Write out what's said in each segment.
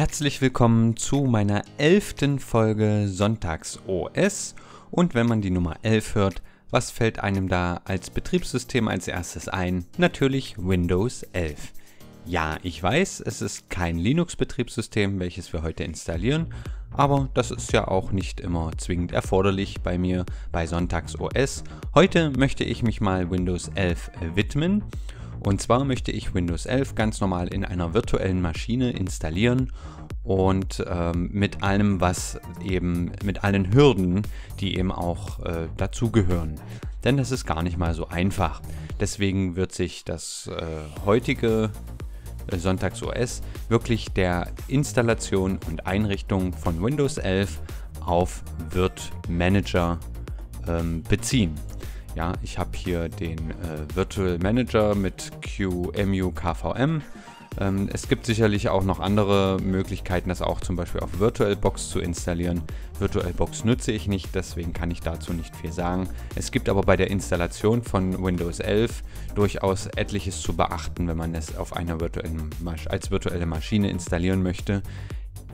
Herzlich willkommen zu meiner elften Folge Sonntags OS. Und wenn man die Nummer 11 hört, was fällt einem da als Betriebssystem als erstes ein? Natürlich Windows 11. Ja, ich weiß, es ist kein Linux-Betriebssystem, welches wir heute installieren, aber das ist ja auch nicht immer zwingend erforderlich bei mir bei Sonntags OS. Heute möchte ich mich mal Windows 11 widmen und zwar möchte ich Windows 11 ganz normal in einer virtuellen Maschine installieren und ähm, mit allem, was eben, mit allen Hürden, die eben auch äh, dazugehören. Denn das ist gar nicht mal so einfach. Deswegen wird sich das äh, heutige äh, Sonntags OS wirklich der Installation und Einrichtung von Windows 11 auf Wirt Manager ähm, beziehen. Ja, ich habe hier den äh, Virtual Manager mit QMU KVM. Ähm, es gibt sicherlich auch noch andere Möglichkeiten, das auch zum Beispiel auf VirtualBox zu installieren. VirtualBox nutze ich nicht, deswegen kann ich dazu nicht viel sagen. Es gibt aber bei der Installation von Windows 11 durchaus etliches zu beachten, wenn man es auf einer virtuellen Masch als virtuelle Maschine installieren möchte.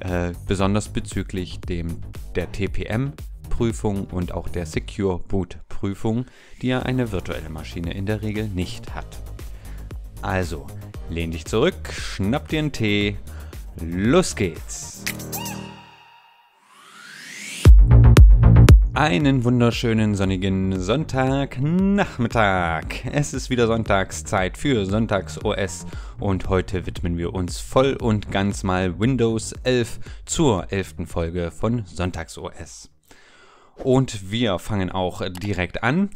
Äh, besonders bezüglich dem, der TPM, Prüfung und auch der Secure Boot Prüfung, die ja eine virtuelle Maschine in der Regel nicht hat. Also, lehn dich zurück, schnapp dir einen Tee, los geht's! Einen wunderschönen sonnigen Sonntagnachmittag. Es ist wieder Sonntagszeit für Sonntags OS und heute widmen wir uns voll und ganz mal Windows 11 zur 11. Folge von Sonntags OS. Und wir fangen auch direkt an.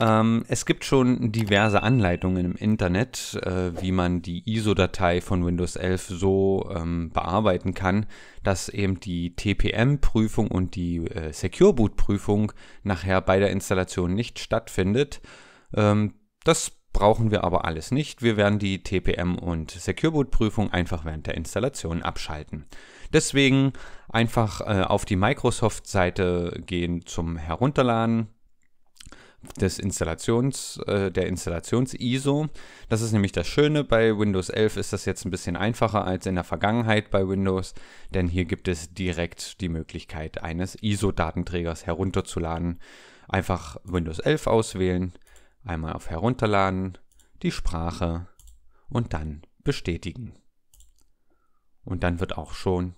Ähm, es gibt schon diverse Anleitungen im Internet, äh, wie man die ISO-Datei von Windows 11 so ähm, bearbeiten kann, dass eben die TPM-Prüfung und die äh, Secure Boot-Prüfung nachher bei der Installation nicht stattfindet. Ähm, das brauchen wir aber alles nicht. Wir werden die TPM und Secure Boot-Prüfung einfach während der Installation abschalten. Deswegen einfach äh, auf die Microsoft-Seite gehen zum Herunterladen des Installations, äh, der Installations-ISO. Das ist nämlich das Schöne. Bei Windows 11 ist das jetzt ein bisschen einfacher als in der Vergangenheit bei Windows, denn hier gibt es direkt die Möglichkeit eines ISO-Datenträgers herunterzuladen. Einfach Windows 11 auswählen, einmal auf Herunterladen, die Sprache und dann bestätigen. Und dann wird auch schon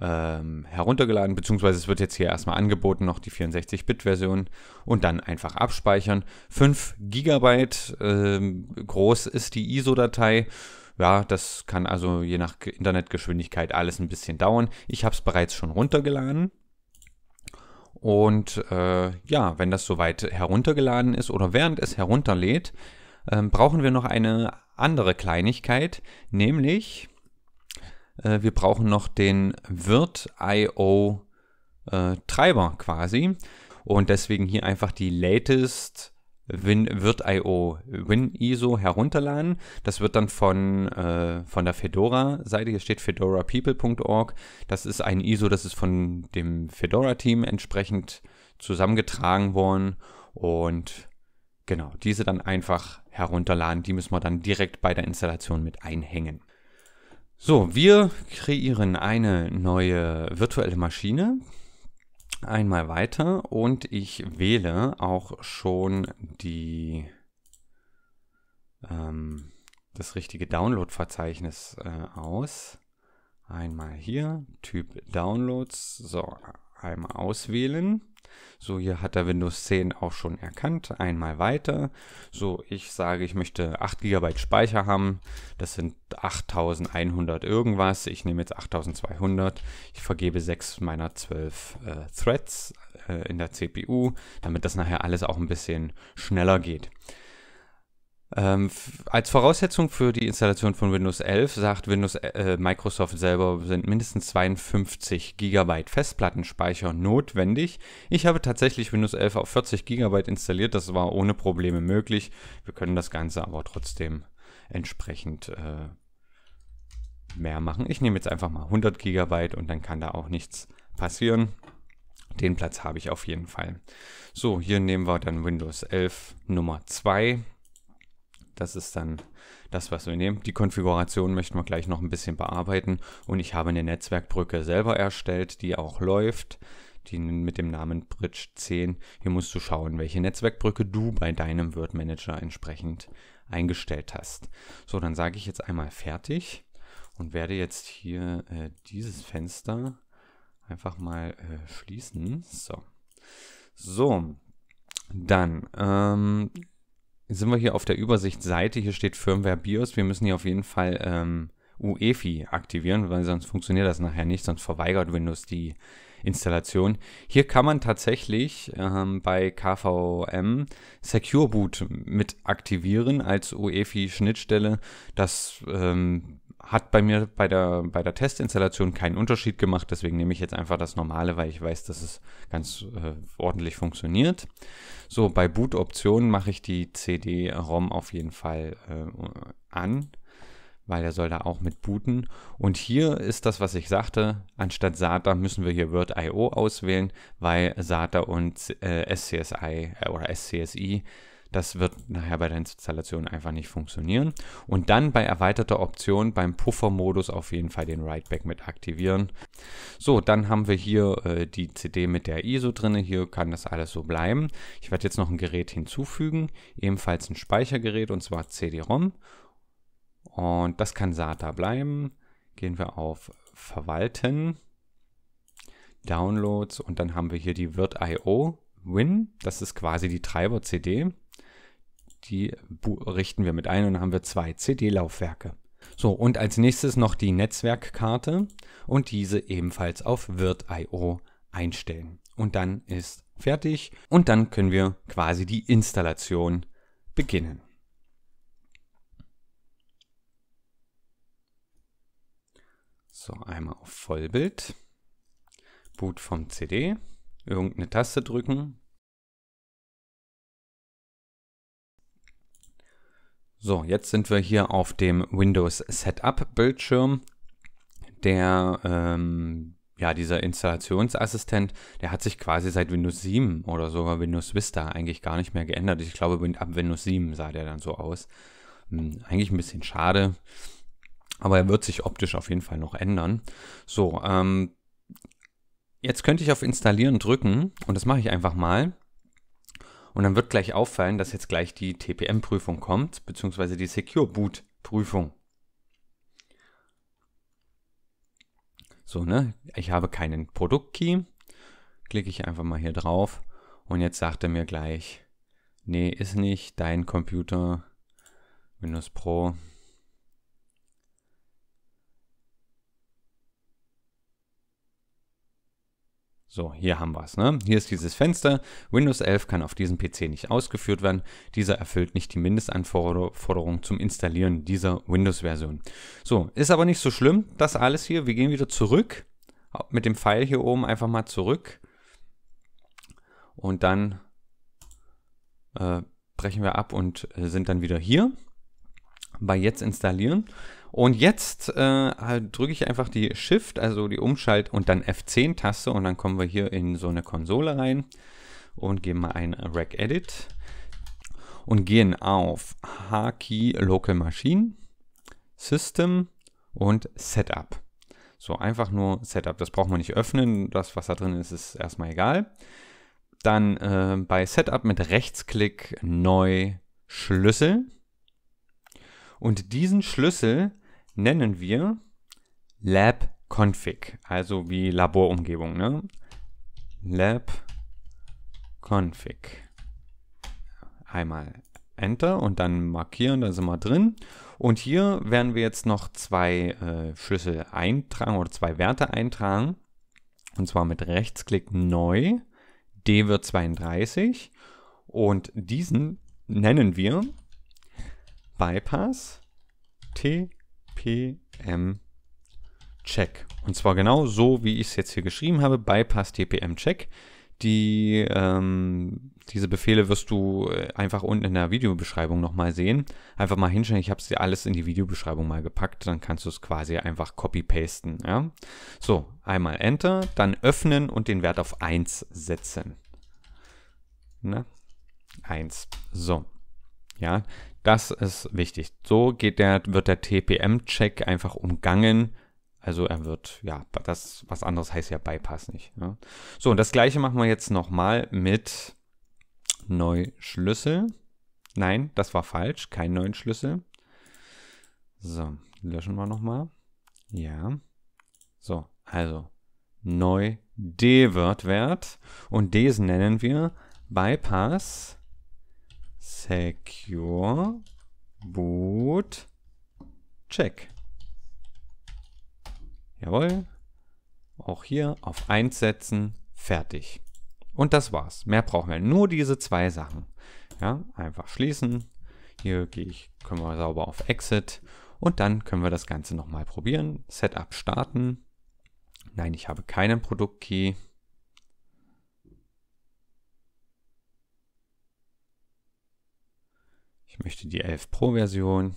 ähm, heruntergeladen, beziehungsweise es wird jetzt hier erstmal angeboten, noch die 64-Bit-Version und dann einfach abspeichern. 5 GB ähm, groß ist die ISO-Datei. Ja, das kann also je nach Internetgeschwindigkeit alles ein bisschen dauern. Ich habe es bereits schon runtergeladen. Und äh, ja, wenn das soweit heruntergeladen ist oder während es herunterlädt, äh, brauchen wir noch eine andere Kleinigkeit, nämlich äh, wir brauchen noch den Wirt.io äh, Treiber quasi. Und deswegen hier einfach die latest Win Wirt.io WinISO herunterladen. Das wird dann von, äh, von der Fedora-Seite, hier steht fedorapeople.org. Das ist ein ISO, das ist von dem Fedora-Team entsprechend zusammengetragen worden. Und genau, diese dann einfach herunterladen. Die müssen wir dann direkt bei der Installation mit einhängen. So, wir kreieren eine neue virtuelle Maschine. Einmal weiter und ich wähle auch schon die, ähm, das richtige Download-Verzeichnis äh, aus. Einmal hier, Typ Downloads. So, einmal auswählen. So, hier hat der Windows 10 auch schon erkannt. Einmal weiter. So, ich sage, ich möchte 8 GB Speicher haben. Das sind 8100 irgendwas. Ich nehme jetzt 8200. Ich vergebe 6 meiner 12 äh, Threads äh, in der CPU, damit das nachher alles auch ein bisschen schneller geht. Ähm, als Voraussetzung für die Installation von Windows 11 sagt Windows, äh, Microsoft selber, sind mindestens 52 GB Festplattenspeicher notwendig. Ich habe tatsächlich Windows 11 auf 40 GB installiert, das war ohne Probleme möglich. Wir können das Ganze aber trotzdem entsprechend äh, mehr machen. Ich nehme jetzt einfach mal 100 GB und dann kann da auch nichts passieren. Den Platz habe ich auf jeden Fall. So, hier nehmen wir dann Windows 11 Nummer 2 das ist dann das, was wir nehmen. Die Konfiguration möchten wir gleich noch ein bisschen bearbeiten. Und ich habe eine Netzwerkbrücke selber erstellt, die auch läuft. Die mit dem Namen Bridge 10. Hier musst du schauen, welche Netzwerkbrücke du bei deinem Word Manager entsprechend eingestellt hast. So, dann sage ich jetzt einmal fertig und werde jetzt hier äh, dieses Fenster einfach mal äh, schließen. So. So, dann ähm, sind wir hier auf der Übersichtsseite. Hier steht Firmware BIOS. Wir müssen hier auf jeden Fall ähm, UEFI aktivieren, weil sonst funktioniert das nachher nicht, sonst verweigert Windows die Installation. Hier kann man tatsächlich ähm, bei KVM Secure Boot mit aktivieren als UEFI-Schnittstelle. Das ähm, hat bei mir bei der, bei der Testinstallation keinen Unterschied gemacht, deswegen nehme ich jetzt einfach das normale, weil ich weiß, dass es ganz äh, ordentlich funktioniert. So, bei Boot-Optionen mache ich die CD-ROM auf jeden Fall äh, an, weil er soll da auch mit booten. Und hier ist das, was ich sagte, anstatt SATA müssen wir hier Word.io auswählen, weil SATA und äh, SCSI äh, oder SCSI das wird nachher bei der Installation einfach nicht funktionieren. Und dann bei erweiterter Option beim Puffer-Modus auf jeden Fall den Writeback mit aktivieren. So, dann haben wir hier äh, die CD mit der ISO drin. Hier kann das alles so bleiben. Ich werde jetzt noch ein Gerät hinzufügen, ebenfalls ein Speichergerät und zwar CD-ROM. Und das kann SATA bleiben. Gehen wir auf Verwalten, Downloads und dann haben wir hier die Wirt.io Win. Das ist quasi die Treiber-CD die richten wir mit ein und dann haben wir zwei CD-Laufwerke. So, und als nächstes noch die Netzwerkkarte und diese ebenfalls auf Wirt.io einstellen. Und dann ist fertig und dann können wir quasi die Installation beginnen. So, einmal auf Vollbild, Boot vom CD, irgendeine Taste drücken, So, jetzt sind wir hier auf dem Windows Setup Bildschirm. Der, ähm, ja, dieser Installationsassistent, der hat sich quasi seit Windows 7 oder sogar Windows Vista eigentlich gar nicht mehr geändert. Ich glaube, ab Windows 7 sah der dann so aus. Hm, eigentlich ein bisschen schade, aber er wird sich optisch auf jeden Fall noch ändern. So, ähm, jetzt könnte ich auf Installieren drücken und das mache ich einfach mal. Und dann wird gleich auffallen, dass jetzt gleich die TPM-Prüfung kommt, beziehungsweise die Secure Boot-Prüfung. So, ne? Ich habe keinen Produkt-Key. Klicke ich einfach mal hier drauf und jetzt sagt er mir gleich, nee, ist nicht dein Computer Windows Pro So, hier haben wir es. Ne? Hier ist dieses Fenster. Windows 11 kann auf diesem PC nicht ausgeführt werden. Dieser erfüllt nicht die Mindestanforderungen zum Installieren dieser Windows-Version. So, ist aber nicht so schlimm, das alles hier. Wir gehen wieder zurück mit dem Pfeil hier oben einfach mal zurück. Und dann äh, brechen wir ab und äh, sind dann wieder hier bei jetzt installieren. Und jetzt äh, halt drücke ich einfach die Shift, also die Umschalt und dann F10-Taste und dann kommen wir hier in so eine Konsole rein und geben mal ein Rack Edit und gehen auf HKey Local Machine, System und Setup. So einfach nur Setup, das braucht man nicht öffnen, das was da drin ist, ist erstmal egal. Dann äh, bei Setup mit Rechtsklick neu Schlüssel und diesen Schlüssel nennen wir Lab Config, also wie Laborumgebung. Ne? Lab Config. Einmal Enter und dann markieren, da sind wir drin. Und hier werden wir jetzt noch zwei äh, Schlüssel eintragen oder zwei Werte eintragen. Und zwar mit Rechtsklick neu. D wird 32. Und diesen nennen wir Bypass T TPM check Und zwar genau so, wie ich es jetzt hier geschrieben habe, bypass tpm-check. Die, ähm, diese Befehle wirst du äh, einfach unten in der Videobeschreibung nochmal sehen. Einfach mal hinschauen, ich habe sie alles in die Videobeschreibung mal gepackt, dann kannst du es quasi einfach copy-pasten. Ja? So, einmal Enter, dann öffnen und den Wert auf 1 setzen. Ne? 1. So, ja, das ist wichtig. So geht der, wird der TPM-Check einfach umgangen. Also er wird, ja, das, was anderes heißt ja Bypass nicht. Ja. So, und das gleiche machen wir jetzt nochmal mit Neuschlüssel. Nein, das war falsch, kein neuen Schlüssel. So, löschen wir nochmal. Ja. So, also neu D-Wert-Wert und Ds nennen wir Bypass secure boot check. Jawohl. Auch hier auf 1 setzen. Fertig. Und das war's. Mehr brauchen wir. Nur diese zwei Sachen. Ja, einfach schließen. Hier gehe ich, können wir sauber auf Exit. Und dann können wir das Ganze nochmal probieren. Setup starten. Nein, ich habe keinen Produktkey. Ich möchte die 11 Pro Version.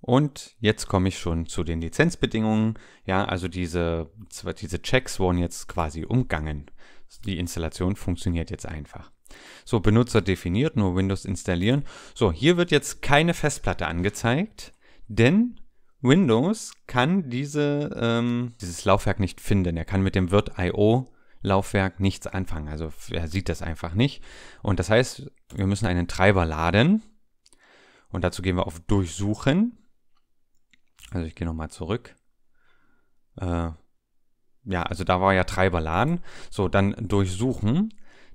Und jetzt komme ich schon zu den Lizenzbedingungen. Ja, also diese, diese Checks wurden jetzt quasi umgangen. Die Installation funktioniert jetzt einfach. So, Benutzer definiert, nur Windows installieren. So, hier wird jetzt keine Festplatte angezeigt, denn Windows kann diese, ähm, dieses Laufwerk nicht finden. Er kann mit dem Wirt.io Laufwerk nichts anfangen. Also er sieht das einfach nicht. Und das heißt, wir müssen einen Treiber laden. Und dazu gehen wir auf Durchsuchen. Also ich gehe nochmal zurück. Äh, ja, also da war ja Treiber laden. So, dann durchsuchen.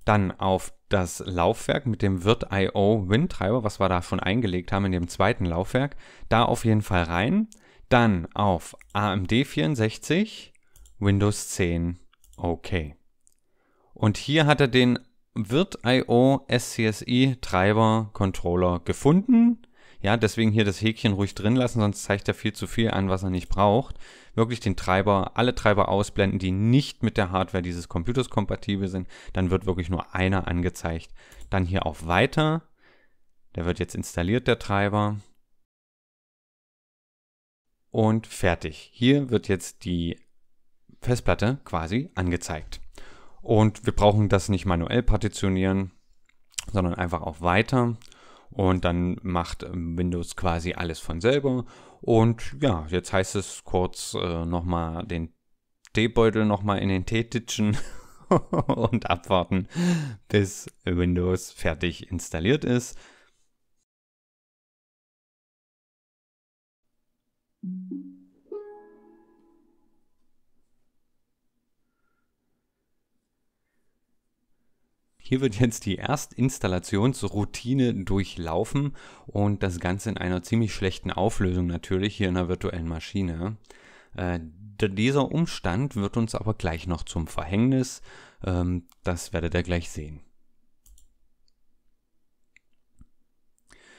Dann auf das Laufwerk mit dem Wirt.io Windtreiber, was wir da schon eingelegt haben in dem zweiten Laufwerk, da auf jeden Fall rein. Dann auf AMD 64, Windows 10, OK. Und hier hat er den Wirt.io SCSI Treiber Controller gefunden ja, deswegen hier das Häkchen ruhig drin lassen, sonst zeigt er viel zu viel an, was er nicht braucht. Wirklich den Treiber, alle Treiber ausblenden, die nicht mit der Hardware dieses Computers kompatibel sind. Dann wird wirklich nur einer angezeigt. Dann hier auf Weiter. Der wird jetzt installiert, der Treiber. Und fertig. Hier wird jetzt die Festplatte quasi angezeigt. Und wir brauchen das nicht manuell partitionieren, sondern einfach auch weiter und dann macht ähm, Windows quasi alles von selber. Und ja, jetzt heißt es kurz äh, nochmal den Teebeutel nochmal in den Tee ditchen und abwarten, bis Windows fertig installiert ist. Mhm. Hier wird jetzt die Erstinstallationsroutine durchlaufen und das Ganze in einer ziemlich schlechten Auflösung natürlich hier in einer virtuellen Maschine. Äh, dieser Umstand wird uns aber gleich noch zum Verhängnis. Ähm, das werdet ihr gleich sehen.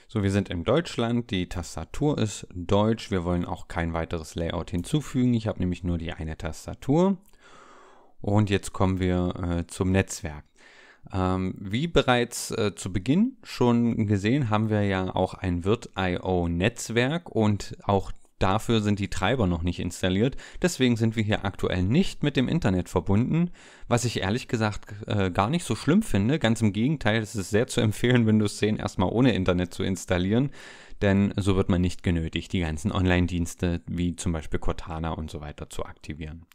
So, wir sind in Deutschland, die Tastatur ist deutsch, wir wollen auch kein weiteres Layout hinzufügen, ich habe nämlich nur die eine Tastatur. Und jetzt kommen wir äh, zum Netzwerk. Ähm, wie bereits äh, zu Beginn schon gesehen, haben wir ja auch ein Wirt.io-Netzwerk und auch Dafür sind die Treiber noch nicht installiert, deswegen sind wir hier aktuell nicht mit dem Internet verbunden, was ich ehrlich gesagt äh, gar nicht so schlimm finde. Ganz im Gegenteil, es ist sehr zu empfehlen, Windows 10 erstmal ohne Internet zu installieren, denn so wird man nicht genötigt, die ganzen Online-Dienste wie zum Beispiel Cortana und so weiter zu aktivieren.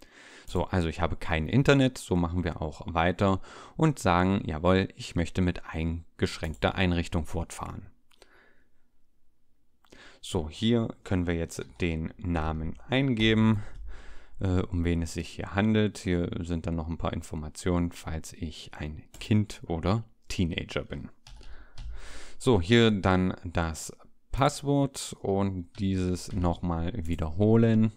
So, also ich habe kein Internet, so machen wir auch weiter und sagen, jawohl, ich möchte mit eingeschränkter Einrichtung fortfahren. So, hier können wir jetzt den Namen eingeben, äh, um wen es sich hier handelt. Hier sind dann noch ein paar Informationen, falls ich ein Kind oder Teenager bin. So, hier dann das Passwort und dieses nochmal wiederholen.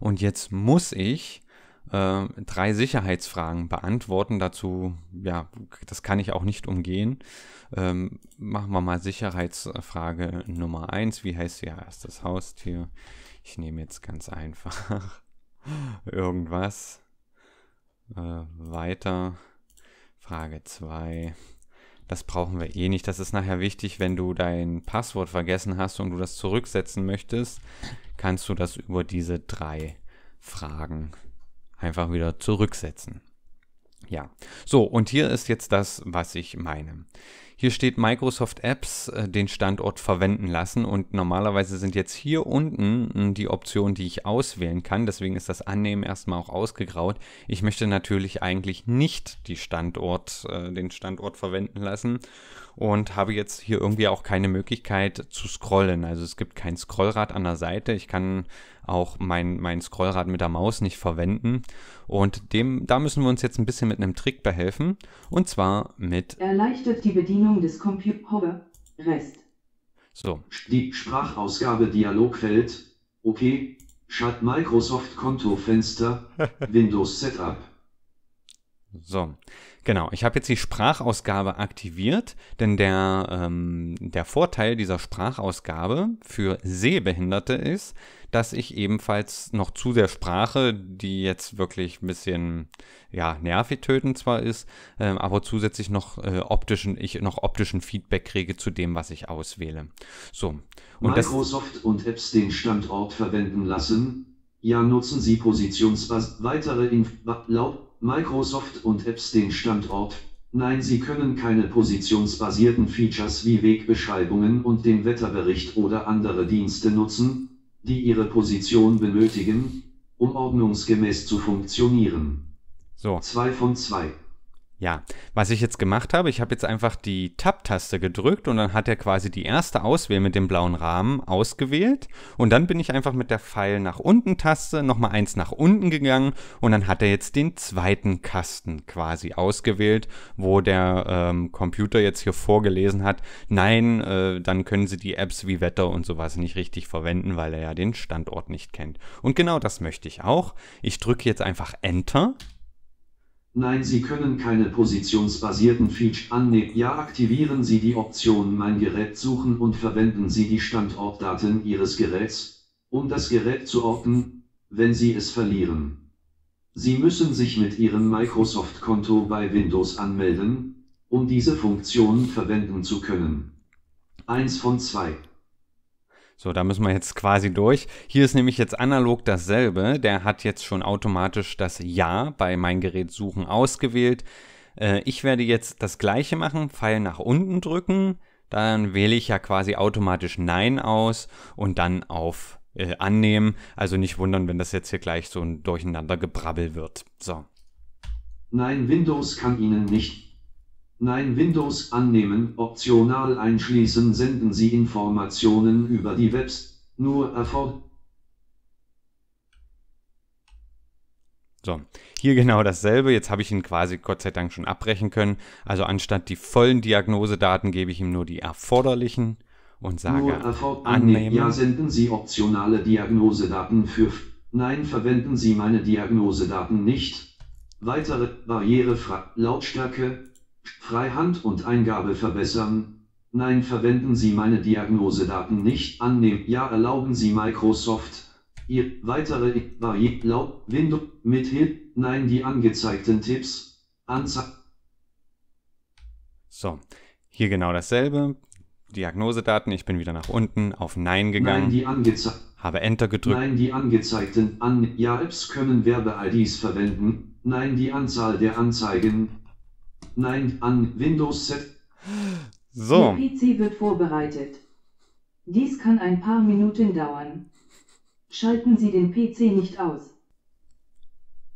Und jetzt muss ich äh, drei Sicherheitsfragen beantworten. Dazu, ja, das kann ich auch nicht umgehen. Ähm, machen wir mal Sicherheitsfrage Nummer eins. Wie heißt Ihr erstes Haustier? Ich nehme jetzt ganz einfach irgendwas. Äh, weiter. Frage zwei. Das brauchen wir eh nicht. Das ist nachher wichtig, wenn du dein Passwort vergessen hast und du das zurücksetzen möchtest, kannst du das über diese drei Fragen einfach wieder zurücksetzen. Ja, so, und hier ist jetzt das, was ich meine. Hier steht Microsoft Apps äh, den Standort verwenden lassen und normalerweise sind jetzt hier unten hm, die Optionen, die ich auswählen kann. Deswegen ist das Annehmen erstmal auch ausgegraut. Ich möchte natürlich eigentlich nicht die Standort, äh, den Standort verwenden lassen und habe jetzt hier irgendwie auch keine Möglichkeit zu scrollen. Also es gibt kein Scrollrad an der Seite. Ich kann auch mein, mein Scrollrad mit der Maus nicht verwenden. Und dem, da müssen wir uns jetzt ein bisschen mit einem Trick behelfen. Und zwar mit. Erleichtert die Bedienung des Computer. Rest. So. Die Sprachausgabe Dialogfeld. Okay. Schalt Microsoft Kontofenster. Windows Setup. So. Genau, ich habe jetzt die Sprachausgabe aktiviert, denn der, ähm, der Vorteil dieser Sprachausgabe für Sehbehinderte ist, dass ich ebenfalls noch zu der Sprache, die jetzt wirklich ein bisschen ja, nervig tötend zwar ist, äh, aber zusätzlich noch äh, optischen, ich noch optischen Feedback kriege zu dem, was ich auswähle. So. Und Microsoft das, und Apps den Standort verwenden lassen. Ja, nutzen Sie positionsbasiert weitere Info laut Microsoft und Apps den Standort, nein, sie können keine positionsbasierten Features wie Wegbeschreibungen und den Wetterbericht oder andere Dienste nutzen, die ihre Position benötigen, um ordnungsgemäß zu funktionieren. So. 2 von 2. Ja, was ich jetzt gemacht habe, ich habe jetzt einfach die Tab-Taste gedrückt und dann hat er quasi die erste Auswahl mit dem blauen Rahmen ausgewählt und dann bin ich einfach mit der Pfeil nach unten Taste nochmal eins nach unten gegangen und dann hat er jetzt den zweiten Kasten quasi ausgewählt, wo der ähm, Computer jetzt hier vorgelesen hat, nein, äh, dann können Sie die Apps wie Wetter und sowas nicht richtig verwenden, weil er ja den Standort nicht kennt. Und genau das möchte ich auch. Ich drücke jetzt einfach Enter Nein, Sie können keine positionsbasierten Feature annehmen. Ja, aktivieren Sie die Option Mein Gerät suchen und verwenden Sie die Standortdaten Ihres Geräts, um das Gerät zu orten, wenn Sie es verlieren. Sie müssen sich mit Ihrem Microsoft-Konto bei Windows anmelden, um diese Funktion verwenden zu können. Eins von zwei. So, da müssen wir jetzt quasi durch. Hier ist nämlich jetzt analog dasselbe. Der hat jetzt schon automatisch das Ja bei mein Gerät suchen ausgewählt. Äh, ich werde jetzt das gleiche machen, Pfeil nach unten drücken. Dann wähle ich ja quasi automatisch Nein aus und dann auf äh, Annehmen. Also nicht wundern, wenn das jetzt hier gleich so ein Durcheinandergebrabbel wird. So. Nein, Windows kann Ihnen nicht Nein Windows annehmen, optional einschließen, senden Sie Informationen über die Webs, nur erfordert. So, hier genau dasselbe. Jetzt habe ich ihn quasi Gott sei Dank schon abbrechen können. Also anstatt die vollen Diagnosedaten gebe ich ihm nur die erforderlichen und sage annehmen. Ja, senden Sie optionale Diagnosedaten für. Nein, verwenden Sie meine Diagnosedaten nicht. Weitere Barrierefrei Lautstärke Freihand und Eingabe verbessern. Nein, verwenden Sie meine Diagnosedaten nicht annehmen. Ja, erlauben Sie Microsoft. Ihr weitere Variablau Window mit Hilfe. Nein, die angezeigten Tipps. Anzeige. So, hier genau dasselbe. Diagnosedaten, ich bin wieder nach unten auf Nein gegangen. Nein, die habe Enter gedrückt. Nein, die angezeigten An Ja-Apps können Werbe-IDs verwenden. Nein, die Anzahl der Anzeigen. Nein an Windows Set. So. Der PC wird vorbereitet. Dies kann ein paar Minuten dauern. Schalten Sie den PC nicht aus.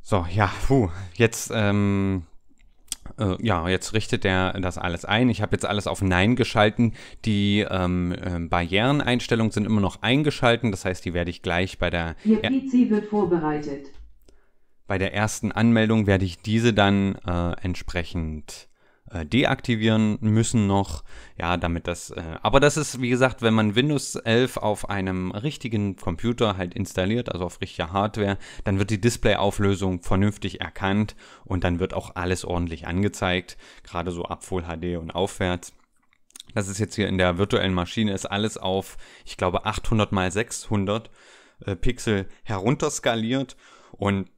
So, ja, puh, jetzt, ähm, äh, ja, jetzt richtet er das alles ein. Ich habe jetzt alles auf Nein geschalten. Die ähm, äh, Barriereneinstellungen sind immer noch eingeschalten, das heißt, die werde ich gleich bei der. Ihr PC wird vorbereitet. Bei der ersten Anmeldung werde ich diese dann äh, entsprechend äh, deaktivieren müssen noch, ja, damit das, äh, aber das ist, wie gesagt, wenn man Windows 11 auf einem richtigen Computer halt installiert, also auf richtiger Hardware, dann wird die Display-Auflösung vernünftig erkannt und dann wird auch alles ordentlich angezeigt, gerade so ab Full HD und aufwärts. Das ist jetzt hier in der virtuellen Maschine, ist alles auf, ich glaube, 800 mal 600 äh, Pixel herunterskaliert und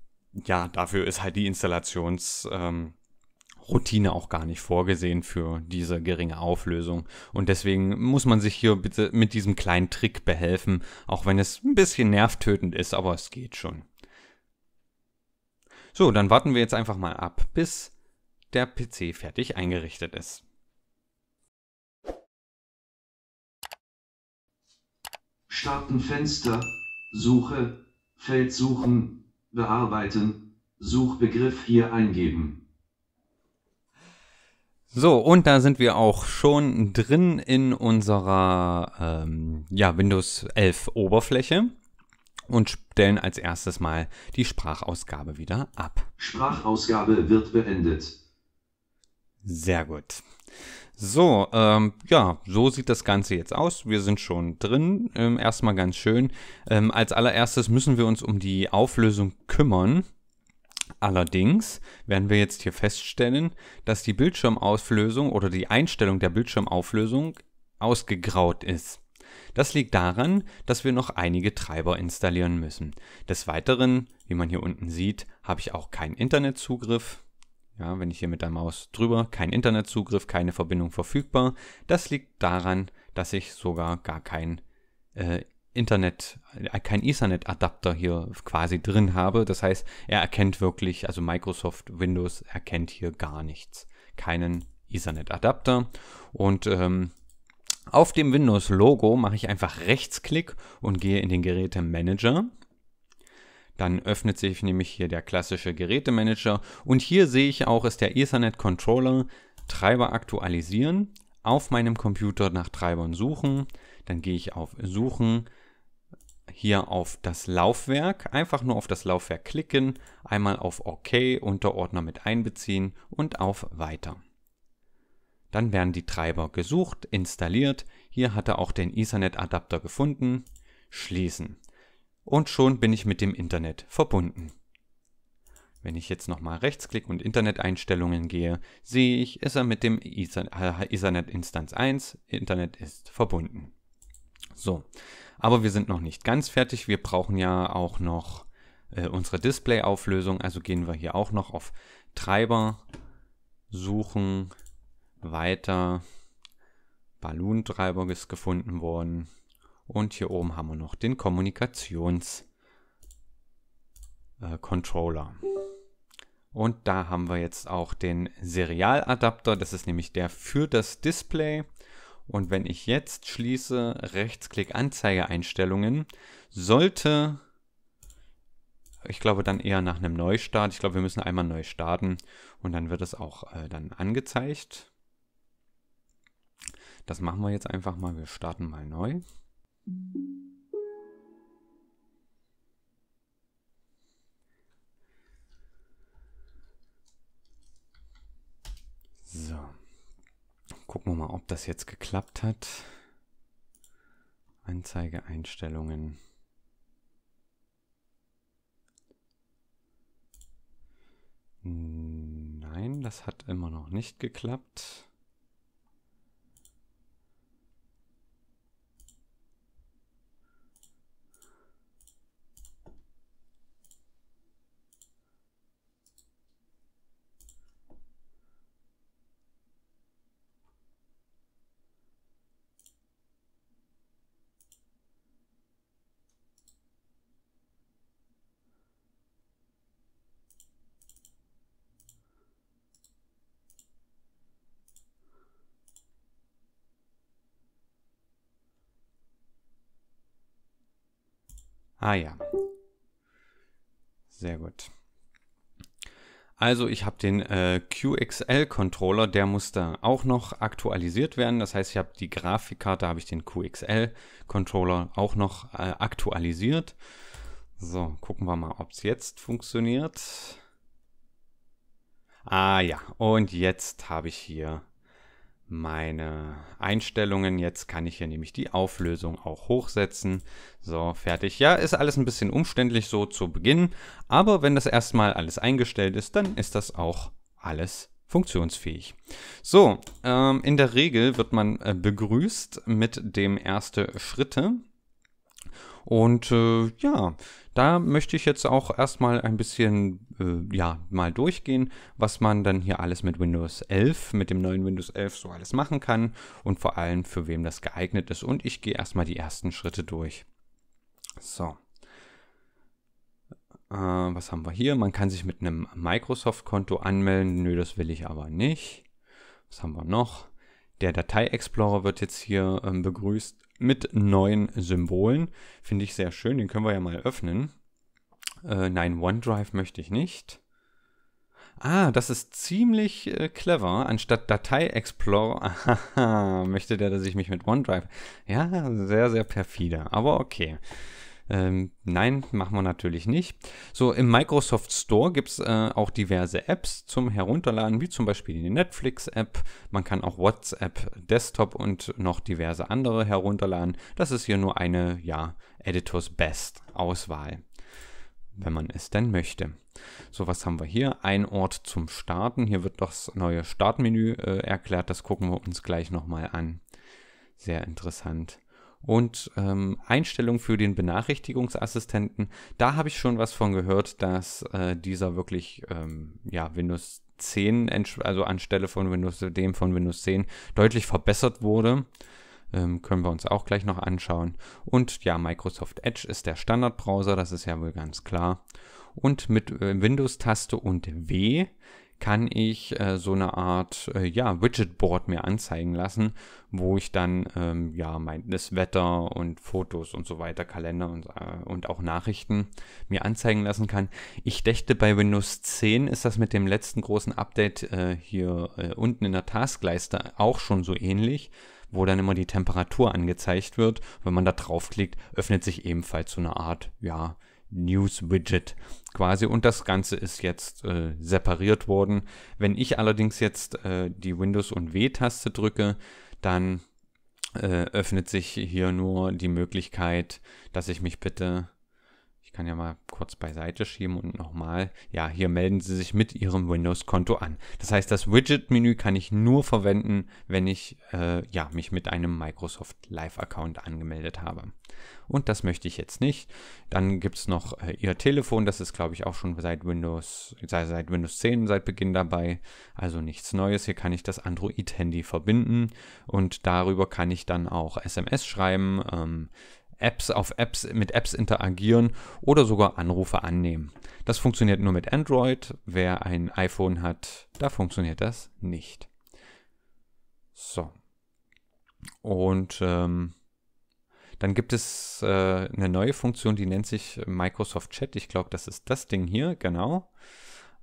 ja, dafür ist halt die Installationsroutine ähm, auch gar nicht vorgesehen für diese geringe Auflösung. Und deswegen muss man sich hier bitte mit diesem kleinen Trick behelfen, auch wenn es ein bisschen nervtötend ist, aber es geht schon. So, dann warten wir jetzt einfach mal ab, bis der PC fertig eingerichtet ist. Starten Fenster, Suche, Feld suchen, bearbeiten, Suchbegriff hier eingeben. So, und da sind wir auch schon drin in unserer ähm, ja, Windows 11 Oberfläche und stellen als erstes mal die Sprachausgabe wieder ab. Sprachausgabe wird beendet. Sehr gut. So, ähm, ja, so sieht das Ganze jetzt aus. Wir sind schon drin. Ähm, erstmal ganz schön. Ähm, als allererstes müssen wir uns um die Auflösung kümmern. Allerdings werden wir jetzt hier feststellen, dass die Bildschirmauflösung oder die Einstellung der Bildschirmauflösung ausgegraut ist. Das liegt daran, dass wir noch einige Treiber installieren müssen. Des Weiteren, wie man hier unten sieht, habe ich auch keinen Internetzugriff. Ja, wenn ich hier mit der Maus drüber, kein Internetzugriff, keine Verbindung verfügbar. Das liegt daran, dass ich sogar gar kein äh, Internet, äh, kein Ethernet-Adapter hier quasi drin habe. Das heißt, er erkennt wirklich, also Microsoft Windows erkennt hier gar nichts. Keinen Ethernet-Adapter. Und ähm, auf dem Windows-Logo mache ich einfach Rechtsklick und gehe in den Geräte-Manager. Dann öffnet sich nämlich hier der klassische Gerätemanager und hier sehe ich auch, ist der Ethernet Controller Treiber aktualisieren, auf meinem Computer nach Treibern suchen, dann gehe ich auf Suchen, hier auf das Laufwerk, einfach nur auf das Laufwerk klicken, einmal auf OK, Unterordner mit einbeziehen und auf Weiter. Dann werden die Treiber gesucht, installiert, hier hat er auch den Ethernet Adapter gefunden, schließen und schon bin ich mit dem Internet verbunden. Wenn ich jetzt nochmal rechtsklick und Internet-Einstellungen gehe, sehe ich, ist er mit dem äh, Ethernet Instanz 1, Internet ist verbunden. So, aber wir sind noch nicht ganz fertig, wir brauchen ja auch noch äh, unsere Display-Auflösung, also gehen wir hier auch noch auf Treiber, suchen, weiter, Balloon-Treiber ist gefunden worden, und hier oben haben wir noch den Kommunikations-Controller. Äh, und da haben wir jetzt auch den Serialadapter. Das ist nämlich der für das Display. Und wenn ich jetzt schließe, Rechtsklick Anzeigeeinstellungen, sollte, ich glaube dann eher nach einem Neustart, ich glaube wir müssen einmal neu starten und dann wird es auch äh, dann angezeigt. Das machen wir jetzt einfach mal, wir starten mal neu. So. Gucken wir mal, ob das jetzt geklappt hat. Anzeigeeinstellungen. Nein, das hat immer noch nicht geklappt. Ah ja. Sehr gut. Also ich habe den äh, QXL-Controller, der muss da auch noch aktualisiert werden. Das heißt, ich habe die Grafikkarte, habe ich den QXL-Controller auch noch äh, aktualisiert. So, gucken wir mal, ob es jetzt funktioniert. Ah ja, und jetzt habe ich hier meine Einstellungen. Jetzt kann ich hier nämlich die Auflösung auch hochsetzen. So, fertig. Ja, ist alles ein bisschen umständlich so zu Beginn, aber wenn das erstmal alles eingestellt ist, dann ist das auch alles funktionsfähig. So, ähm, in der Regel wird man äh, begrüßt mit dem erste Schritte. Und äh, ja, da möchte ich jetzt auch erstmal ein bisschen, äh, ja, mal durchgehen, was man dann hier alles mit Windows 11, mit dem neuen Windows 11 so alles machen kann und vor allem für wem das geeignet ist. Und ich gehe erstmal die ersten Schritte durch. So. Äh, was haben wir hier? Man kann sich mit einem Microsoft-Konto anmelden. Nö, das will ich aber nicht. Was haben wir noch? Der Datei-Explorer wird jetzt hier ähm, begrüßt mit neuen Symbolen. Finde ich sehr schön, den können wir ja mal öffnen. Äh, nein, OneDrive möchte ich nicht. Ah, das ist ziemlich äh, clever. Anstatt Datei Explorer aha, möchte der, dass ich mich mit OneDrive. Ja, sehr, sehr perfide, aber okay. Ähm, nein, machen wir natürlich nicht. So, im Microsoft Store gibt es äh, auch diverse Apps zum Herunterladen, wie zum Beispiel die Netflix-App. Man kann auch WhatsApp Desktop und noch diverse andere herunterladen. Das ist hier nur eine, ja, Editors Best Auswahl wenn man es denn möchte. So, was haben wir hier? Ein Ort zum Starten. Hier wird das neue Startmenü äh, erklärt. Das gucken wir uns gleich nochmal an. Sehr interessant und ähm, Einstellung für den Benachrichtigungsassistenten. Da habe ich schon was von gehört, dass äh, dieser wirklich ähm, ja, Windows 10, also anstelle von Windows, dem von Windows 10, deutlich verbessert wurde. Ähm, können wir uns auch gleich noch anschauen. Und ja, Microsoft Edge ist der Standardbrowser, das ist ja wohl ganz klar. Und mit äh, Windows-Taste und W kann ich äh, so eine Art äh, ja, Widgetboard mir anzeigen lassen, wo ich dann ähm, ja, mein, das Wetter und Fotos und so weiter, Kalender und, äh, und auch Nachrichten mir anzeigen lassen kann. Ich dächte, bei Windows 10 ist das mit dem letzten großen Update äh, hier äh, unten in der Taskleiste auch schon so ähnlich wo dann immer die Temperatur angezeigt wird. Wenn man da draufklickt, öffnet sich ebenfalls so eine Art, ja, News-Widget quasi. Und das Ganze ist jetzt äh, separiert worden. Wenn ich allerdings jetzt äh, die Windows- und W-Taste drücke, dann äh, öffnet sich hier nur die Möglichkeit, dass ich mich bitte kann ja mal kurz beiseite schieben und nochmal, ja, hier melden Sie sich mit Ihrem Windows-Konto an. Das heißt, das Widget-Menü kann ich nur verwenden, wenn ich äh, ja, mich mit einem Microsoft Live-Account angemeldet habe. Und das möchte ich jetzt nicht. Dann gibt es noch äh, Ihr Telefon, das ist, glaube ich, auch schon seit Windows, seit, seit Windows 10, seit Beginn dabei. Also nichts Neues. Hier kann ich das Android-Handy verbinden und darüber kann ich dann auch SMS schreiben. Ähm, Apps auf Apps mit Apps interagieren oder sogar Anrufe annehmen. Das funktioniert nur mit Android. Wer ein iPhone hat, da funktioniert das nicht. So. Und ähm, dann gibt es äh, eine neue Funktion, die nennt sich Microsoft Chat. Ich glaube, das ist das Ding hier, genau.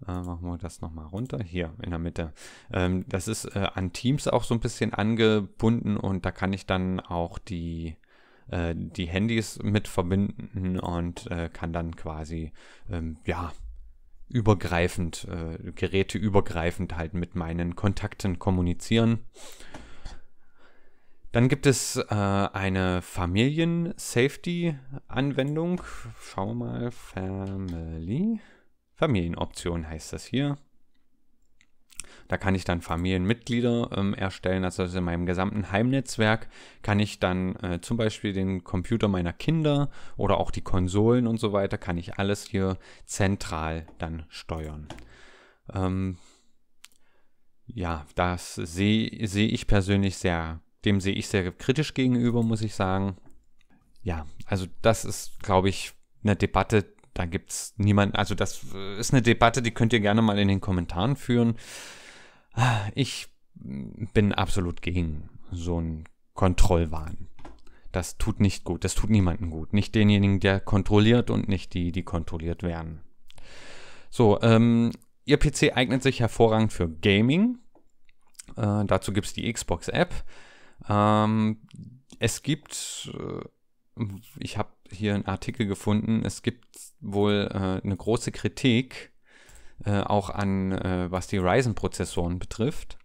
Äh, machen wir das nochmal runter. Hier in der Mitte. Ähm, das ist äh, an Teams auch so ein bisschen angebunden und da kann ich dann auch die äh, die Handys mit verbinden und äh, kann dann quasi, ähm, ja, übergreifend, äh, übergreifend halt mit meinen Kontakten kommunizieren. Dann gibt es äh, eine Familien-Safety-Anwendung. Schauen wir mal, Family. Familienoption heißt das hier. Da kann ich dann Familienmitglieder ähm, erstellen. Also in meinem gesamten Heimnetzwerk kann ich dann äh, zum Beispiel den Computer meiner Kinder oder auch die Konsolen und so weiter, kann ich alles hier zentral dann steuern. Ähm, ja, das sehe seh ich persönlich sehr, dem sehe ich sehr kritisch gegenüber, muss ich sagen. Ja, also das ist, glaube ich, eine Debatte, da gibt es niemanden, also das äh, ist eine Debatte, die könnt ihr gerne mal in den Kommentaren führen. Ich bin absolut gegen so einen Kontrollwahn. Das tut nicht gut, das tut niemanden gut. Nicht denjenigen, der kontrolliert und nicht die, die kontrolliert werden. So, ähm, Ihr PC eignet sich hervorragend für Gaming. Äh, dazu gibt es die Xbox-App. Ähm, es gibt, äh, ich habe hier einen Artikel gefunden, es gibt wohl äh, eine große Kritik äh, auch an, äh, was die Ryzen-Prozessoren betrifft.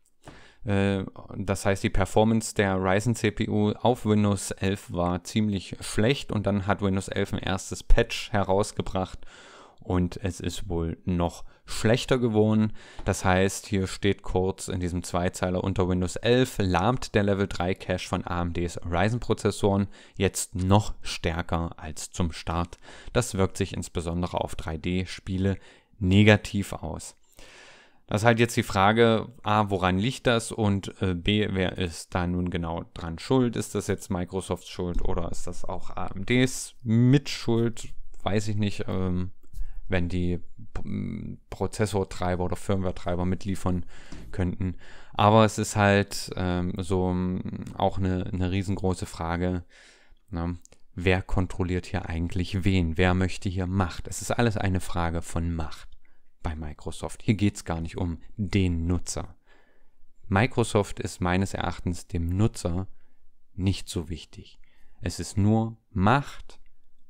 Äh, das heißt, die Performance der Ryzen CPU auf Windows 11 war ziemlich schlecht und dann hat Windows 11 ein erstes Patch herausgebracht und es ist wohl noch schlechter geworden. Das heißt, hier steht kurz in diesem Zweizeiler unter Windows 11 lahmt der Level 3 Cache von AMDs Ryzen Prozessoren jetzt noch stärker als zum Start. Das wirkt sich insbesondere auf 3D Spiele negativ aus. Das ist halt jetzt die Frage, a, woran liegt das und äh, b, wer ist da nun genau dran schuld? Ist das jetzt Microsofts Schuld oder ist das auch AMDs Mitschuld? Weiß ich nicht, ähm, wenn die Prozessortreiber oder Firmware-Treiber mitliefern könnten. Aber es ist halt ähm, so ähm, auch eine, eine riesengroße Frage. Ne? wer kontrolliert hier eigentlich wen, wer möchte hier Macht. Es ist alles eine Frage von Macht bei Microsoft. Hier geht es gar nicht um den Nutzer. Microsoft ist meines Erachtens dem Nutzer nicht so wichtig. Es ist nur Macht,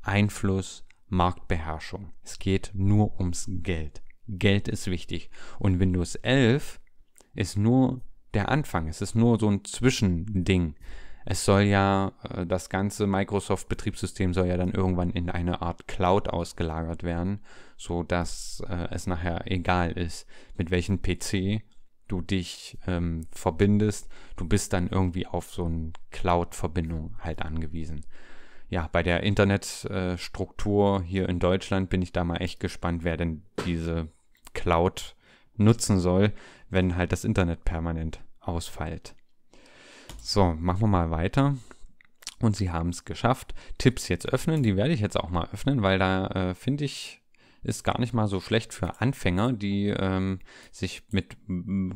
Einfluss, Marktbeherrschung. Es geht nur ums Geld. Geld ist wichtig. Und Windows 11 ist nur der Anfang. Es ist nur so ein Zwischending. Es soll ja, äh, das ganze Microsoft-Betriebssystem soll ja dann irgendwann in eine Art Cloud ausgelagert werden, so dass äh, es nachher egal ist, mit welchem PC du dich ähm, verbindest. Du bist dann irgendwie auf so eine Cloud-Verbindung halt angewiesen. Ja, bei der Internetstruktur äh, hier in Deutschland bin ich da mal echt gespannt, wer denn diese Cloud nutzen soll, wenn halt das Internet permanent ausfällt. So, machen wir mal weiter. Und sie haben es geschafft. Tipps jetzt öffnen, die werde ich jetzt auch mal öffnen, weil da äh, finde ich, ist gar nicht mal so schlecht für Anfänger, die ähm, sich mit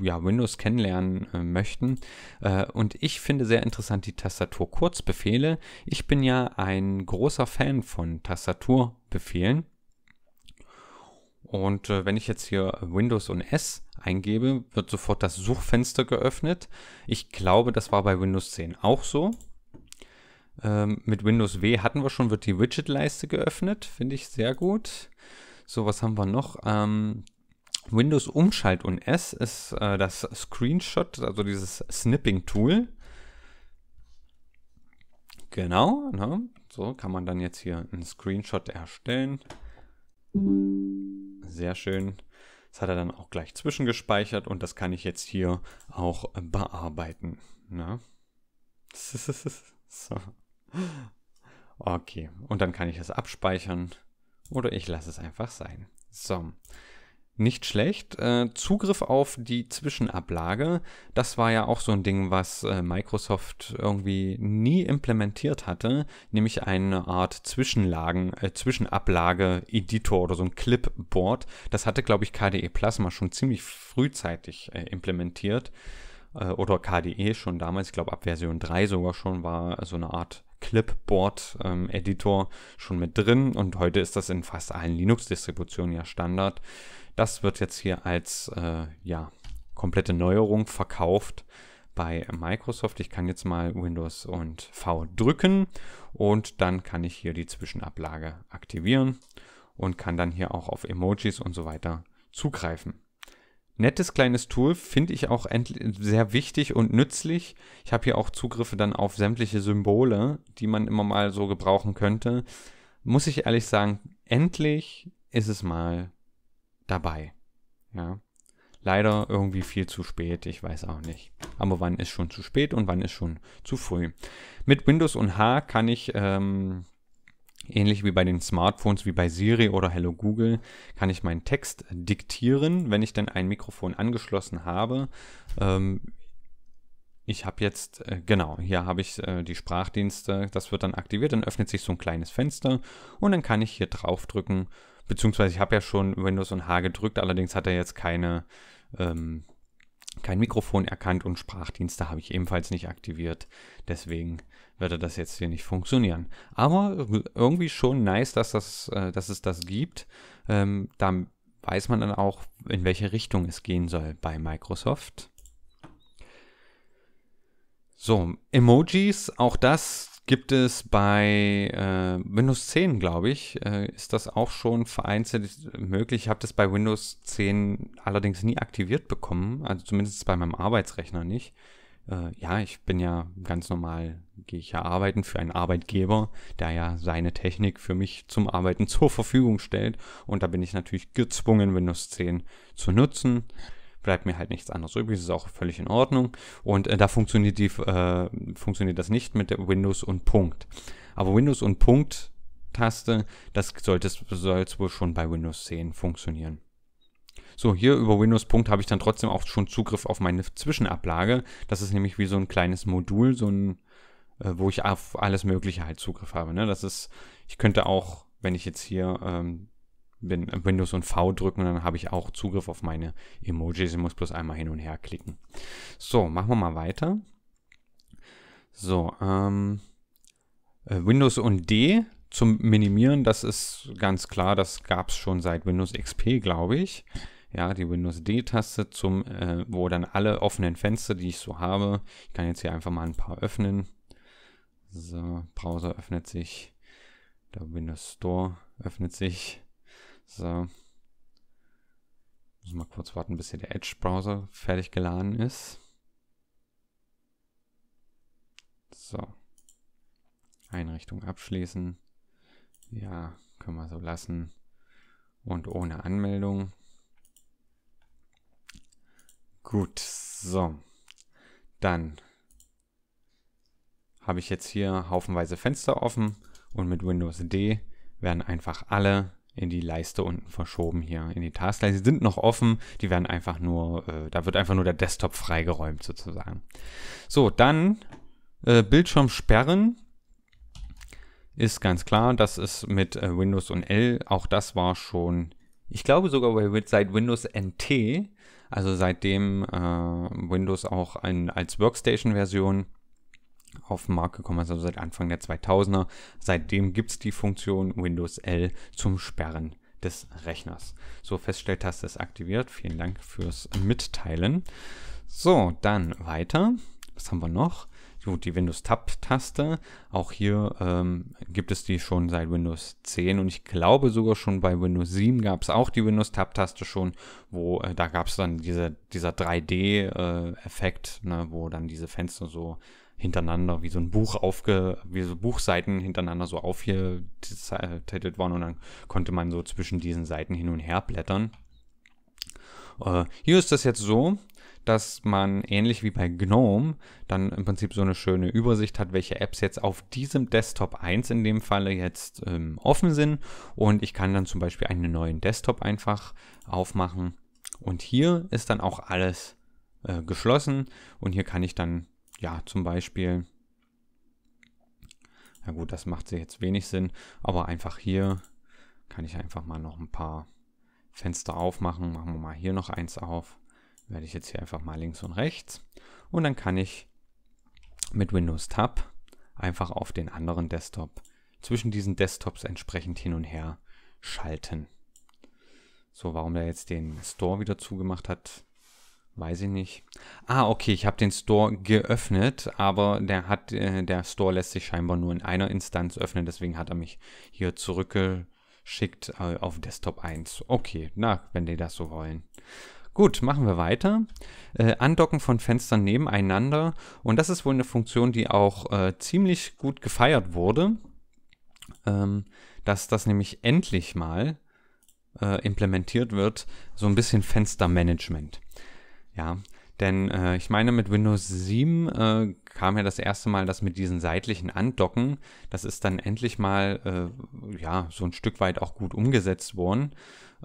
ja, Windows kennenlernen äh, möchten. Äh, und ich finde sehr interessant die Tastatur-Kurzbefehle. Ich bin ja ein großer Fan von Tastaturbefehlen. Und äh, wenn ich jetzt hier Windows und S eingebe, wird sofort das Suchfenster geöffnet. Ich glaube, das war bei Windows 10 auch so. Ähm, mit Windows W hatten wir schon, wird die Widget-Leiste geöffnet. Finde ich sehr gut. So, was haben wir noch? Ähm, Windows Umschalt und S ist äh, das Screenshot, also dieses Snipping-Tool. Genau, ne? so kann man dann jetzt hier einen Screenshot erstellen. Sehr schön. Das hat er dann auch gleich zwischengespeichert und das kann ich jetzt hier auch bearbeiten. Ne? so. Okay, und dann kann ich es abspeichern oder ich lasse es einfach sein. So, nicht schlecht. Äh, Zugriff auf die Zwischenablage, das war ja auch so ein Ding, was äh, Microsoft irgendwie nie implementiert hatte, nämlich eine Art Zwischenlagen, äh, Zwischenablage-Editor oder so ein Clipboard. Das hatte, glaube ich, KDE Plasma schon ziemlich frühzeitig äh, implementiert oder KDE schon damals, ich glaube ab Version 3 sogar schon war so eine Art Clipboard-Editor ähm, schon mit drin und heute ist das in fast allen Linux-Distributionen ja Standard. Das wird jetzt hier als äh, ja, komplette Neuerung verkauft bei Microsoft. Ich kann jetzt mal Windows und V drücken und dann kann ich hier die Zwischenablage aktivieren und kann dann hier auch auf Emojis und so weiter zugreifen. Nettes kleines Tool finde ich auch sehr wichtig und nützlich. Ich habe hier auch Zugriffe dann auf sämtliche Symbole, die man immer mal so gebrauchen könnte. Muss ich ehrlich sagen, endlich ist es mal dabei. Ja. Leider irgendwie viel zu spät, ich weiß auch nicht. Aber wann ist schon zu spät und wann ist schon zu früh? Mit Windows und H kann ich ähm, Ähnlich wie bei den Smartphones, wie bei Siri oder Hello Google, kann ich meinen Text diktieren, wenn ich denn ein Mikrofon angeschlossen habe. Ähm, ich habe jetzt, äh, genau, hier habe ich äh, die Sprachdienste, das wird dann aktiviert, dann öffnet sich so ein kleines Fenster und dann kann ich hier drauf drücken beziehungsweise ich habe ja schon Windows und H gedrückt, allerdings hat er jetzt keine, ähm, kein Mikrofon erkannt und Sprachdienste habe ich ebenfalls nicht aktiviert. Deswegen würde das jetzt hier nicht funktionieren. Aber irgendwie schon nice, dass, das, äh, dass es das gibt. Ähm, da weiß man dann auch, in welche Richtung es gehen soll bei Microsoft. So, Emojis, auch das gibt es bei äh, Windows 10, glaube ich, äh, ist das auch schon vereinzelt möglich. Ich habe das bei Windows 10 allerdings nie aktiviert bekommen, also zumindest bei meinem Arbeitsrechner nicht. Äh, ja, ich bin ja ganz normal, gehe ich ja arbeiten für einen Arbeitgeber, der ja seine Technik für mich zum Arbeiten zur Verfügung stellt. Und da bin ich natürlich gezwungen, Windows 10 zu nutzen bleibt mir halt nichts anderes übrig. Das ist auch völlig in Ordnung. Und äh, da funktioniert, die, äh, funktioniert das nicht mit der Windows und Punkt. Aber Windows und Punkt Taste, das sollte es wohl schon bei Windows 10 funktionieren. So, hier über Windows Punkt habe ich dann trotzdem auch schon Zugriff auf meine Zwischenablage. Das ist nämlich wie so ein kleines Modul, so ein, äh, wo ich auf alles Mögliche halt Zugriff habe. Ne? Das ist, ich könnte auch, wenn ich jetzt hier ähm, Windows und V drücken dann habe ich auch Zugriff auf meine Emojis. Ich muss bloß einmal hin und her klicken. So, machen wir mal weiter. So, ähm, äh, Windows und D zum Minimieren, das ist ganz klar, das gab es schon seit Windows XP, glaube ich. Ja, die Windows D-Taste, zum, äh, wo dann alle offenen Fenster, die ich so habe, ich kann jetzt hier einfach mal ein paar öffnen. So, Browser öffnet sich, der Windows Store öffnet sich. So. Muss mal kurz warten, bis hier der Edge-Browser fertig geladen ist. So. Einrichtung abschließen. Ja, können wir so lassen. Und ohne Anmeldung. Gut, so. Dann habe ich jetzt hier haufenweise Fenster offen und mit Windows D werden einfach alle in die Leiste unten verschoben hier. In die Taskleiste die sind noch offen, die werden einfach nur, äh, da wird einfach nur der Desktop freigeräumt sozusagen. So, dann äh, Bildschirm sperren ist ganz klar, das ist mit äh, Windows und L, auch das war schon, ich glaube sogar seit Windows NT, also seitdem äh, Windows auch ein, als Workstation-Version auf den Markt gekommen also seit Anfang der 2000er. Seitdem gibt es die Funktion Windows L zum Sperren des Rechners. So, Feststelltaste ist aktiviert. Vielen Dank fürs Mitteilen. So, dann weiter. Was haben wir noch? Gut, die Windows-Tab-Taste. Auch hier ähm, gibt es die schon seit Windows 10 und ich glaube sogar schon bei Windows 7 gab es auch die Windows-Tab-Taste schon, wo äh, da gab es dann diese, dieser 3D-Effekt, äh, ne, wo dann diese Fenster so hintereinander, wie so ein Buch aufge, wie so Buchseiten hintereinander so aufgetitelt waren und dann konnte man so zwischen diesen Seiten hin und her blättern. Äh, hier ist das jetzt so, dass man ähnlich wie bei GNOME dann im Prinzip so eine schöne Übersicht hat, welche Apps jetzt auf diesem Desktop 1 in dem Falle jetzt ähm, offen sind. Und ich kann dann zum Beispiel einen neuen Desktop einfach aufmachen. Und hier ist dann auch alles äh, geschlossen und hier kann ich dann ja, zum Beispiel, na gut, das macht jetzt wenig Sinn, aber einfach hier kann ich einfach mal noch ein paar Fenster aufmachen. Machen wir mal hier noch eins auf. Werde ich jetzt hier einfach mal links und rechts. Und dann kann ich mit Windows Tab einfach auf den anderen Desktop zwischen diesen Desktops entsprechend hin und her schalten. So, warum er jetzt den Store wieder zugemacht hat, Weiß ich nicht. Ah, okay, ich habe den Store geöffnet, aber der hat, äh, der Store lässt sich scheinbar nur in einer Instanz öffnen, deswegen hat er mich hier zurückgeschickt äh, auf Desktop 1. Okay, na, wenn die das so wollen. Gut, machen wir weiter. Äh, Andocken von Fenstern nebeneinander. Und das ist wohl eine Funktion, die auch äh, ziemlich gut gefeiert wurde. Ähm, dass das nämlich endlich mal äh, implementiert wird, so ein bisschen Fenstermanagement. Ja, denn äh, ich meine, mit Windows 7 äh, kam ja das erste Mal das mit diesen seitlichen Andocken. Das ist dann endlich mal äh, ja so ein Stück weit auch gut umgesetzt worden.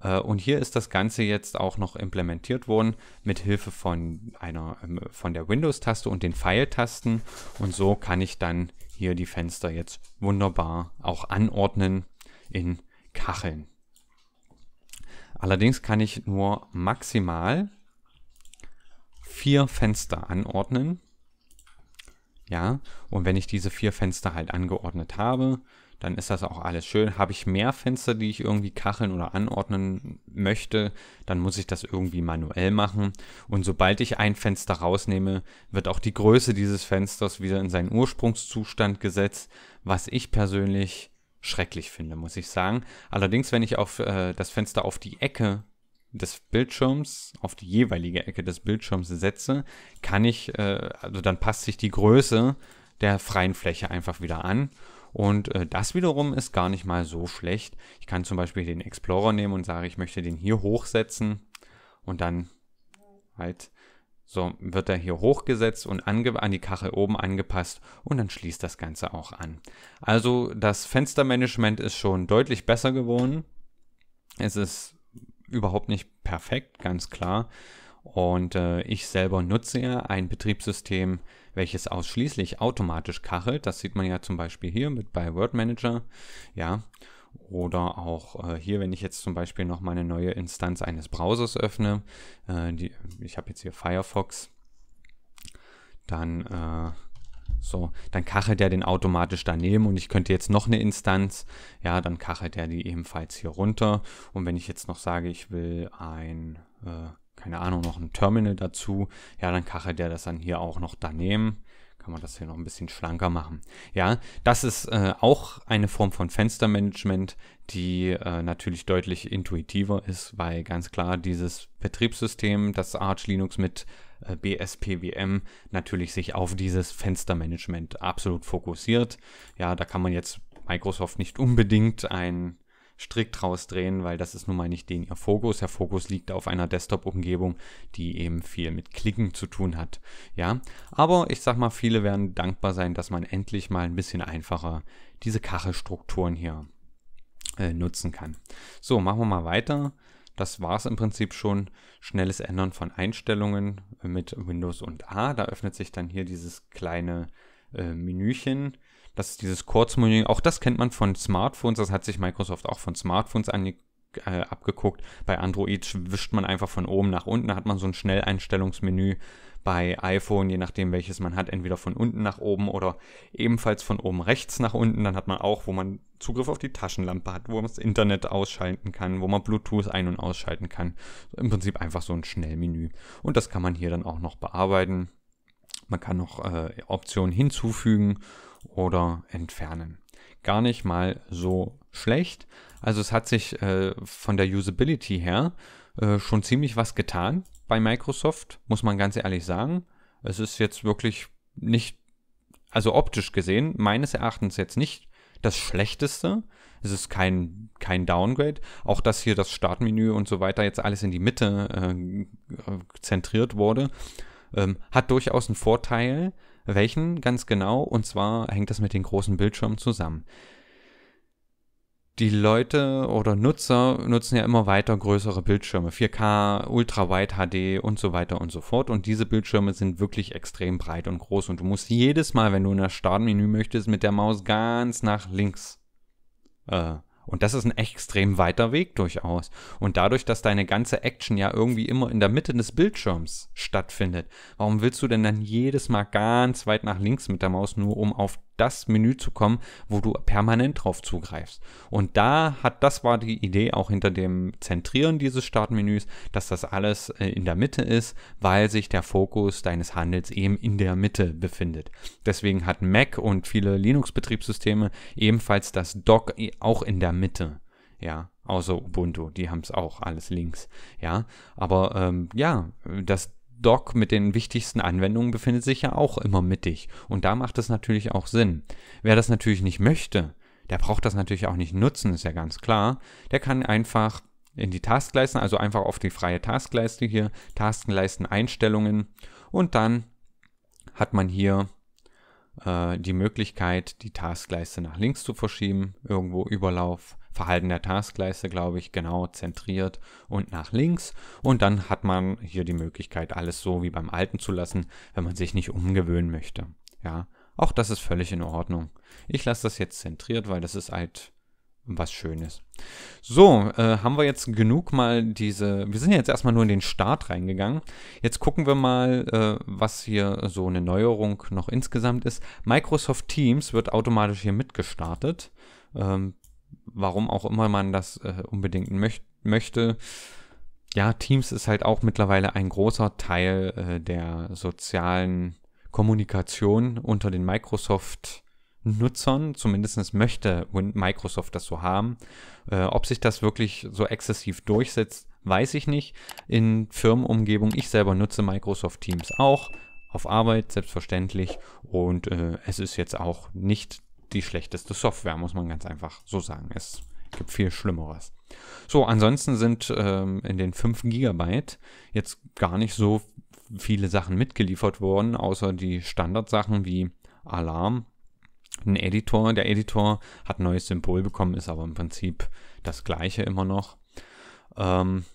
Äh, und hier ist das Ganze jetzt auch noch implementiert worden mit Hilfe von einer ähm, von der Windows-Taste und den Pfeiltasten. Und so kann ich dann hier die Fenster jetzt wunderbar auch anordnen in Kacheln. Allerdings kann ich nur maximal vier Fenster anordnen. Ja, und wenn ich diese vier Fenster halt angeordnet habe, dann ist das auch alles schön. Habe ich mehr Fenster, die ich irgendwie kacheln oder anordnen möchte, dann muss ich das irgendwie manuell machen. Und sobald ich ein Fenster rausnehme, wird auch die Größe dieses Fensters wieder in seinen Ursprungszustand gesetzt, was ich persönlich schrecklich finde, muss ich sagen. Allerdings, wenn ich auf äh, das Fenster auf die Ecke des Bildschirms auf die jeweilige Ecke des Bildschirms setze, kann ich, äh, also dann passt sich die Größe der freien Fläche einfach wieder an. Und äh, das wiederum ist gar nicht mal so schlecht. Ich kann zum Beispiel den Explorer nehmen und sage, ich möchte den hier hochsetzen und dann halt so wird er hier hochgesetzt und an die Kachel oben angepasst und dann schließt das Ganze auch an. Also das Fenstermanagement ist schon deutlich besser geworden. Es ist überhaupt nicht perfekt, ganz klar. Und äh, ich selber nutze ja ein Betriebssystem, welches ausschließlich automatisch kachelt. Das sieht man ja zum Beispiel hier mit bei Word Manager. Ja. Oder auch äh, hier, wenn ich jetzt zum Beispiel noch mal eine neue Instanz eines Browsers öffne. Äh, die, ich habe jetzt hier Firefox. Dann äh, so, dann kachelt er den automatisch daneben und ich könnte jetzt noch eine Instanz, ja, dann kachelt er die ebenfalls hier runter. Und wenn ich jetzt noch sage, ich will ein, äh, keine Ahnung, noch ein Terminal dazu, ja, dann kachelt er das dann hier auch noch daneben. Kann man das hier noch ein bisschen schlanker machen. Ja, das ist äh, auch eine Form von Fenstermanagement, die äh, natürlich deutlich intuitiver ist, weil ganz klar dieses Betriebssystem, das Arch Linux mit äh, BSPWM natürlich sich auf dieses Fenstermanagement absolut fokussiert. Ja, da kann man jetzt Microsoft nicht unbedingt einen Strick draus drehen, weil das ist nun mal nicht den ihr Fokus. Der Fokus liegt auf einer Desktop-Umgebung, die eben viel mit Klicken zu tun hat. Ja, aber ich sag mal, viele werden dankbar sein, dass man endlich mal ein bisschen einfacher diese Kachelstrukturen hier äh, nutzen kann. So, machen wir mal weiter das war es im Prinzip schon. Schnelles Ändern von Einstellungen mit Windows und A. Da öffnet sich dann hier dieses kleine äh, Menüchen. Das ist dieses Kurzmenü. Auch das kennt man von Smartphones. Das hat sich Microsoft auch von Smartphones ange äh, abgeguckt. Bei Android wischt man einfach von oben nach unten. Da hat man so ein Schnelleinstellungsmenü. Bei iPhone, je nachdem welches man hat, entweder von unten nach oben oder ebenfalls von oben rechts nach unten. Dann hat man auch, wo man Zugriff auf die Taschenlampe hat, wo man das Internet ausschalten kann, wo man Bluetooth ein- und ausschalten kann. Im Prinzip einfach so ein Schnellmenü. Und das kann man hier dann auch noch bearbeiten. Man kann noch äh, Optionen hinzufügen oder entfernen. Gar nicht mal so schlecht. Also es hat sich äh, von der Usability her äh, schon ziemlich was getan bei Microsoft, muss man ganz ehrlich sagen. Es ist jetzt wirklich nicht, also optisch gesehen, meines Erachtens jetzt nicht das Schlechteste. Es ist kein, kein Downgrade. Auch dass hier das Startmenü und so weiter jetzt alles in die Mitte äh, zentriert wurde, ähm, hat durchaus einen Vorteil. Welchen ganz genau? Und zwar hängt das mit den großen Bildschirmen zusammen die Leute oder Nutzer nutzen ja immer weiter größere Bildschirme, 4K, Ultrawide HD und so weiter und so fort. Und diese Bildschirme sind wirklich extrem breit und groß. Und du musst jedes Mal, wenn du in das Startmenü möchtest, mit der Maus ganz nach links. Äh, und das ist ein extrem weiter Weg durchaus. Und dadurch, dass deine ganze Action ja irgendwie immer in der Mitte des Bildschirms stattfindet, warum willst du denn dann jedes Mal ganz weit nach links mit der Maus, nur um auf das Menü zu kommen, wo du permanent drauf zugreifst. Und da hat, das war die Idee auch hinter dem Zentrieren dieses Startmenüs, dass das alles äh, in der Mitte ist, weil sich der Fokus deines Handels eben in der Mitte befindet. Deswegen hat Mac und viele Linux-Betriebssysteme ebenfalls das Dock auch in der Mitte. Ja, außer Ubuntu, die haben es auch alles links. Ja, aber ähm, ja, das Doc mit den wichtigsten Anwendungen befindet sich ja auch immer mittig. Und da macht es natürlich auch Sinn. Wer das natürlich nicht möchte, der braucht das natürlich auch nicht nutzen, ist ja ganz klar. Der kann einfach in die Taskleisten, also einfach auf die freie Taskleiste hier, Taskenleisten, Einstellungen und dann hat man hier äh, die Möglichkeit, die Taskleiste nach links zu verschieben, irgendwo Überlauf Verhalten der Taskleiste, glaube ich, genau zentriert und nach links. Und dann hat man hier die Möglichkeit, alles so wie beim alten zu lassen, wenn man sich nicht umgewöhnen möchte. Ja, auch das ist völlig in Ordnung. Ich lasse das jetzt zentriert, weil das ist halt was Schönes. So, äh, haben wir jetzt genug mal diese, wir sind jetzt erstmal nur in den Start reingegangen. Jetzt gucken wir mal, äh, was hier so eine Neuerung noch insgesamt ist. Microsoft Teams wird automatisch hier mitgestartet. Ähm, warum auch immer man das äh, unbedingt möcht möchte. Ja, Teams ist halt auch mittlerweile ein großer Teil äh, der sozialen Kommunikation unter den Microsoft-Nutzern. Zumindest möchte Microsoft das so haben. Äh, ob sich das wirklich so exzessiv durchsetzt, weiß ich nicht. In Firmenumgebung, ich selber nutze Microsoft Teams auch auf Arbeit, selbstverständlich. Und äh, es ist jetzt auch nicht die schlechteste Software, muss man ganz einfach so sagen. Es gibt viel Schlimmeres. So, ansonsten sind ähm, in den 5 GB jetzt gar nicht so viele Sachen mitgeliefert worden, außer die Standardsachen wie Alarm, ein Editor. Der Editor hat ein neues Symbol bekommen, ist aber im Prinzip das gleiche immer noch. Ähm,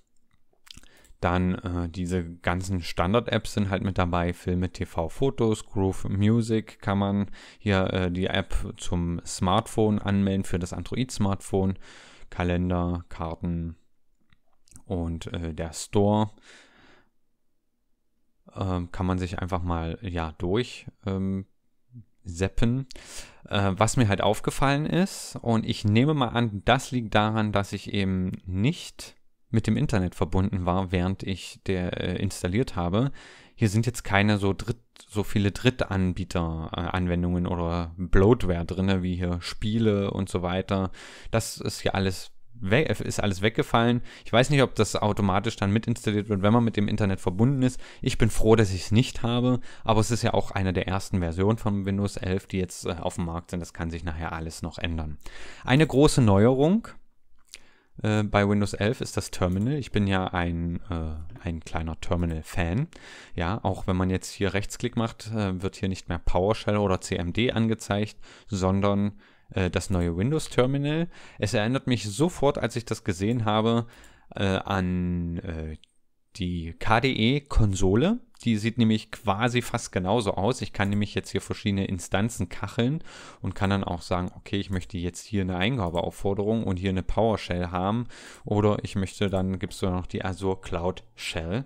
dann äh, diese ganzen Standard-Apps sind halt mit dabei, Filme, TV, Fotos, Groove Music kann man hier äh, die App zum Smartphone anmelden für das Android-Smartphone, Kalender, Karten und äh, der Store ähm, kann man sich einfach mal ja durch ähm, seppen. Äh, was mir halt aufgefallen ist, und ich nehme mal an, das liegt daran, dass ich eben nicht mit dem Internet verbunden war, während ich der äh, installiert habe. Hier sind jetzt keine so dritt, so viele Drittanbieter-Anwendungen oder Bloatware drinne, wie hier Spiele und so weiter. Das ist hier alles ist alles weggefallen. Ich weiß nicht, ob das automatisch dann mitinstalliert wird, wenn man mit dem Internet verbunden ist. Ich bin froh, dass ich es nicht habe, aber es ist ja auch eine der ersten Versionen von Windows 11, die jetzt äh, auf dem Markt sind. Das kann sich nachher alles noch ändern. Eine große Neuerung äh, bei Windows 11 ist das Terminal. Ich bin ja ein, äh, ein kleiner Terminal-Fan. Ja, auch wenn man jetzt hier Rechtsklick macht, äh, wird hier nicht mehr PowerShell oder CMD angezeigt, sondern äh, das neue Windows Terminal. Es erinnert mich sofort, als ich das gesehen habe, äh, an die KDE-Konsole. Die sieht nämlich quasi fast genauso aus. Ich kann nämlich jetzt hier verschiedene Instanzen kacheln und kann dann auch sagen, okay, ich möchte jetzt hier eine Eingabeaufforderung und hier eine PowerShell haben. Oder ich möchte, dann gibt es noch die Azure Cloud Shell.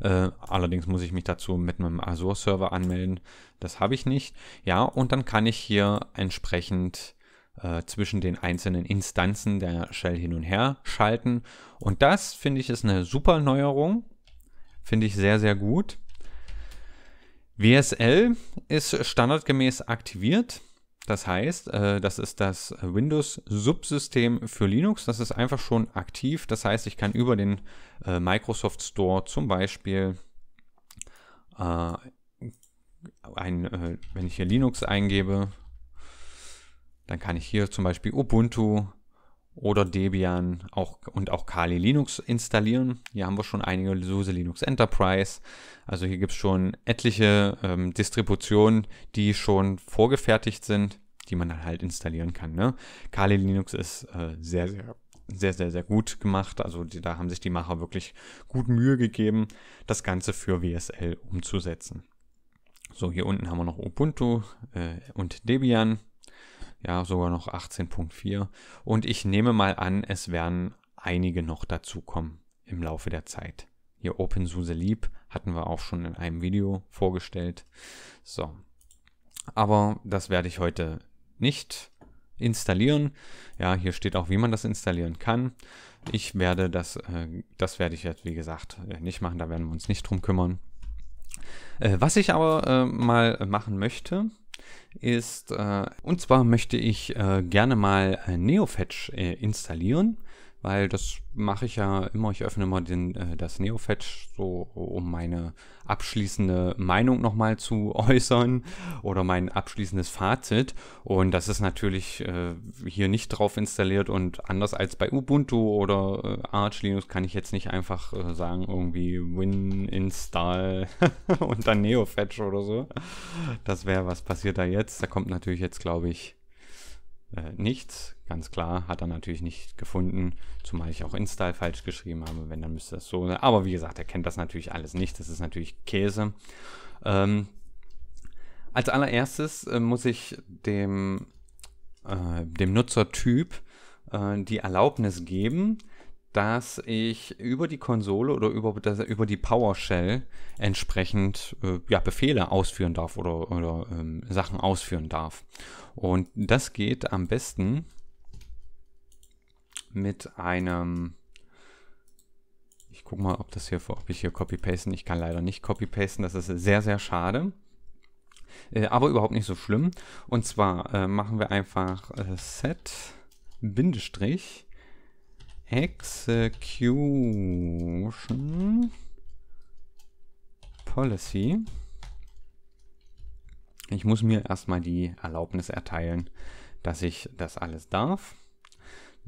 Äh, allerdings muss ich mich dazu mit einem Azure Server anmelden. Das habe ich nicht. Ja, und dann kann ich hier entsprechend äh, zwischen den einzelnen Instanzen der Shell hin und her schalten. Und das finde ich ist eine super Neuerung. Finde ich sehr, sehr gut. WSL ist standardgemäß aktiviert. Das heißt, äh, das ist das Windows-Subsystem für Linux. Das ist einfach schon aktiv. Das heißt, ich kann über den äh, Microsoft Store zum Beispiel ein, wenn ich hier Linux eingebe, dann kann ich hier zum Beispiel Ubuntu oder Debian auch, und auch Kali Linux installieren. Hier haben wir schon einige SUSE Linux Enterprise. Also hier gibt es schon etliche ähm, Distributionen, die schon vorgefertigt sind, die man dann halt installieren kann. Ne? Kali Linux ist äh, sehr, sehr sehr, sehr, sehr gut gemacht. Also die, da haben sich die Macher wirklich gut Mühe gegeben, das Ganze für WSL umzusetzen. So, hier unten haben wir noch Ubuntu äh, und Debian ja sogar noch 18.4. Und ich nehme mal an, es werden einige noch dazukommen im Laufe der Zeit. Hier OpenSUSE Leap hatten wir auch schon in einem Video vorgestellt. So, aber das werde ich heute nicht installieren. Ja, hier steht auch, wie man das installieren kann. Ich werde das, äh, das werde ich jetzt, wie gesagt, äh, nicht machen. Da werden wir uns nicht drum kümmern. Äh, was ich aber äh, mal machen möchte, ist, äh, und zwar möchte ich äh, gerne mal äh, NeoFetch äh, installieren weil das mache ich ja immer. Ich öffne mal den, äh, das Neofetch, so um meine abschließende Meinung nochmal zu äußern oder mein abschließendes Fazit. Und das ist natürlich äh, hier nicht drauf installiert und anders als bei Ubuntu oder äh, Arch Linux kann ich jetzt nicht einfach äh, sagen, irgendwie Win install und dann Neofetch oder so. Das wäre, was passiert da jetzt? Da kommt natürlich jetzt, glaube ich, äh, nichts Ganz klar, hat er natürlich nicht gefunden, zumal ich auch InStyle falsch geschrieben habe, wenn, dann müsste das so sein. Aber wie gesagt, er kennt das natürlich alles nicht, das ist natürlich Käse. Ähm, als allererstes äh, muss ich dem, äh, dem Nutzertyp äh, die Erlaubnis geben, dass ich über die Konsole oder über, das, über die PowerShell entsprechend äh, ja, Befehle ausführen darf oder, oder ähm, Sachen ausführen darf. Und das geht am besten mit einem... Ich guck mal, ob das hier, ob ich hier copy-pasten. Ich kann leider nicht copy-pasten. Das ist sehr, sehr schade. Äh, aber überhaupt nicht so schlimm. Und zwar äh, machen wir einfach äh, set Bindestrich execution policy. Ich muss mir erstmal die Erlaubnis erteilen, dass ich das alles darf.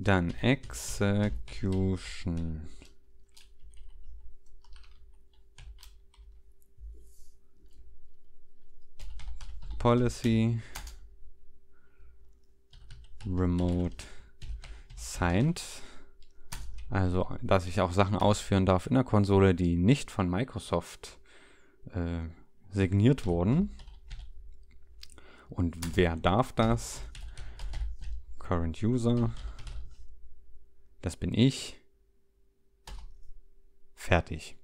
Dann Execution. Policy. Remote signed. Also, dass ich auch Sachen ausführen darf in der Konsole, die nicht von Microsoft äh, signiert wurden. Und wer darf das? Current User. Das bin ich. Fertig.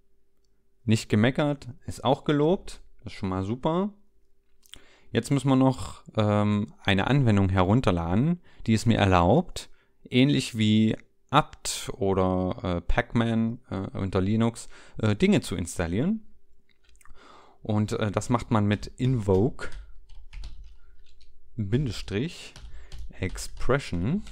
Nicht gemeckert, ist auch gelobt. Das ist schon mal super. Jetzt müssen wir noch ähm, eine Anwendung herunterladen, die es mir erlaubt, ähnlich wie apt oder äh, Pacman äh, unter Linux äh, Dinge zu installieren. Und äh, das macht man mit invoke Expression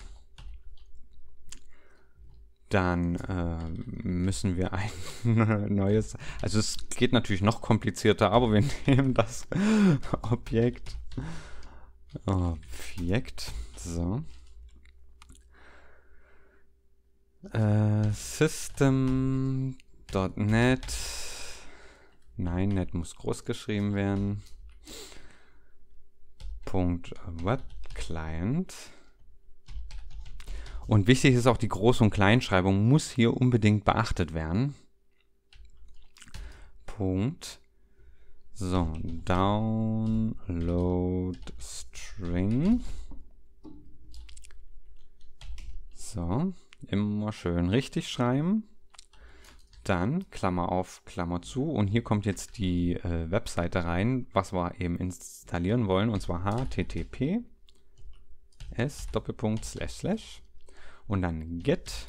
dann äh, müssen wir ein neues. Also es geht natürlich noch komplizierter, aber wir nehmen das Objekt. Objekt. So. Äh, System.net. Nein, net muss groß geschrieben werden. Punkt äh, Web Client. Und wichtig ist auch die Groß- und Kleinschreibung muss hier unbedingt beachtet werden. Punkt. So, download string. So, immer schön richtig schreiben. Dann Klammer auf, Klammer zu. Und hier kommt jetzt die äh, Webseite rein, was wir eben installieren wollen. Und zwar https://. doppelpunkt slash slash und dann get.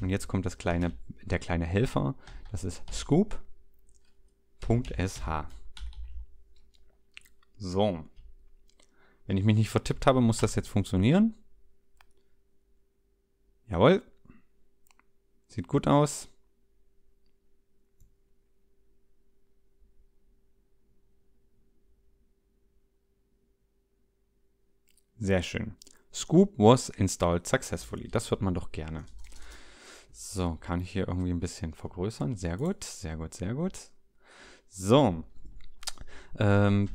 Und jetzt kommt das kleine, der kleine Helfer. Das ist scoop.sh. So. Wenn ich mich nicht vertippt habe, muss das jetzt funktionieren. Jawohl. Sieht gut aus. Sehr schön. Scoop was installed successfully. Das hört man doch gerne. So, kann ich hier irgendwie ein bisschen vergrößern. Sehr gut, sehr gut, sehr gut. So, ähm,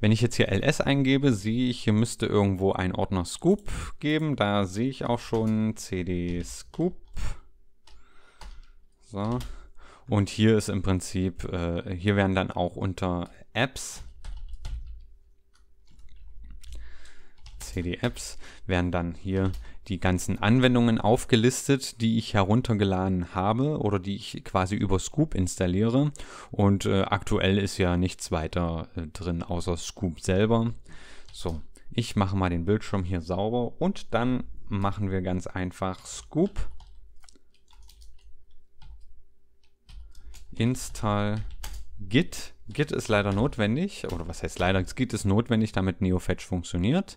wenn ich jetzt hier ls eingebe, sehe ich, hier müsste irgendwo ein Ordner Scoop geben. Da sehe ich auch schon cd Scoop. So. Und hier ist im Prinzip, äh, hier werden dann auch unter Apps CD-Apps werden dann hier die ganzen Anwendungen aufgelistet, die ich heruntergeladen habe oder die ich quasi über Scoop installiere. Und äh, aktuell ist ja nichts weiter äh, drin außer Scoop selber. So, ich mache mal den Bildschirm hier sauber und dann machen wir ganz einfach Scoop install git. Git ist leider notwendig, oder was heißt leider, Git ist notwendig, damit NeoFetch funktioniert.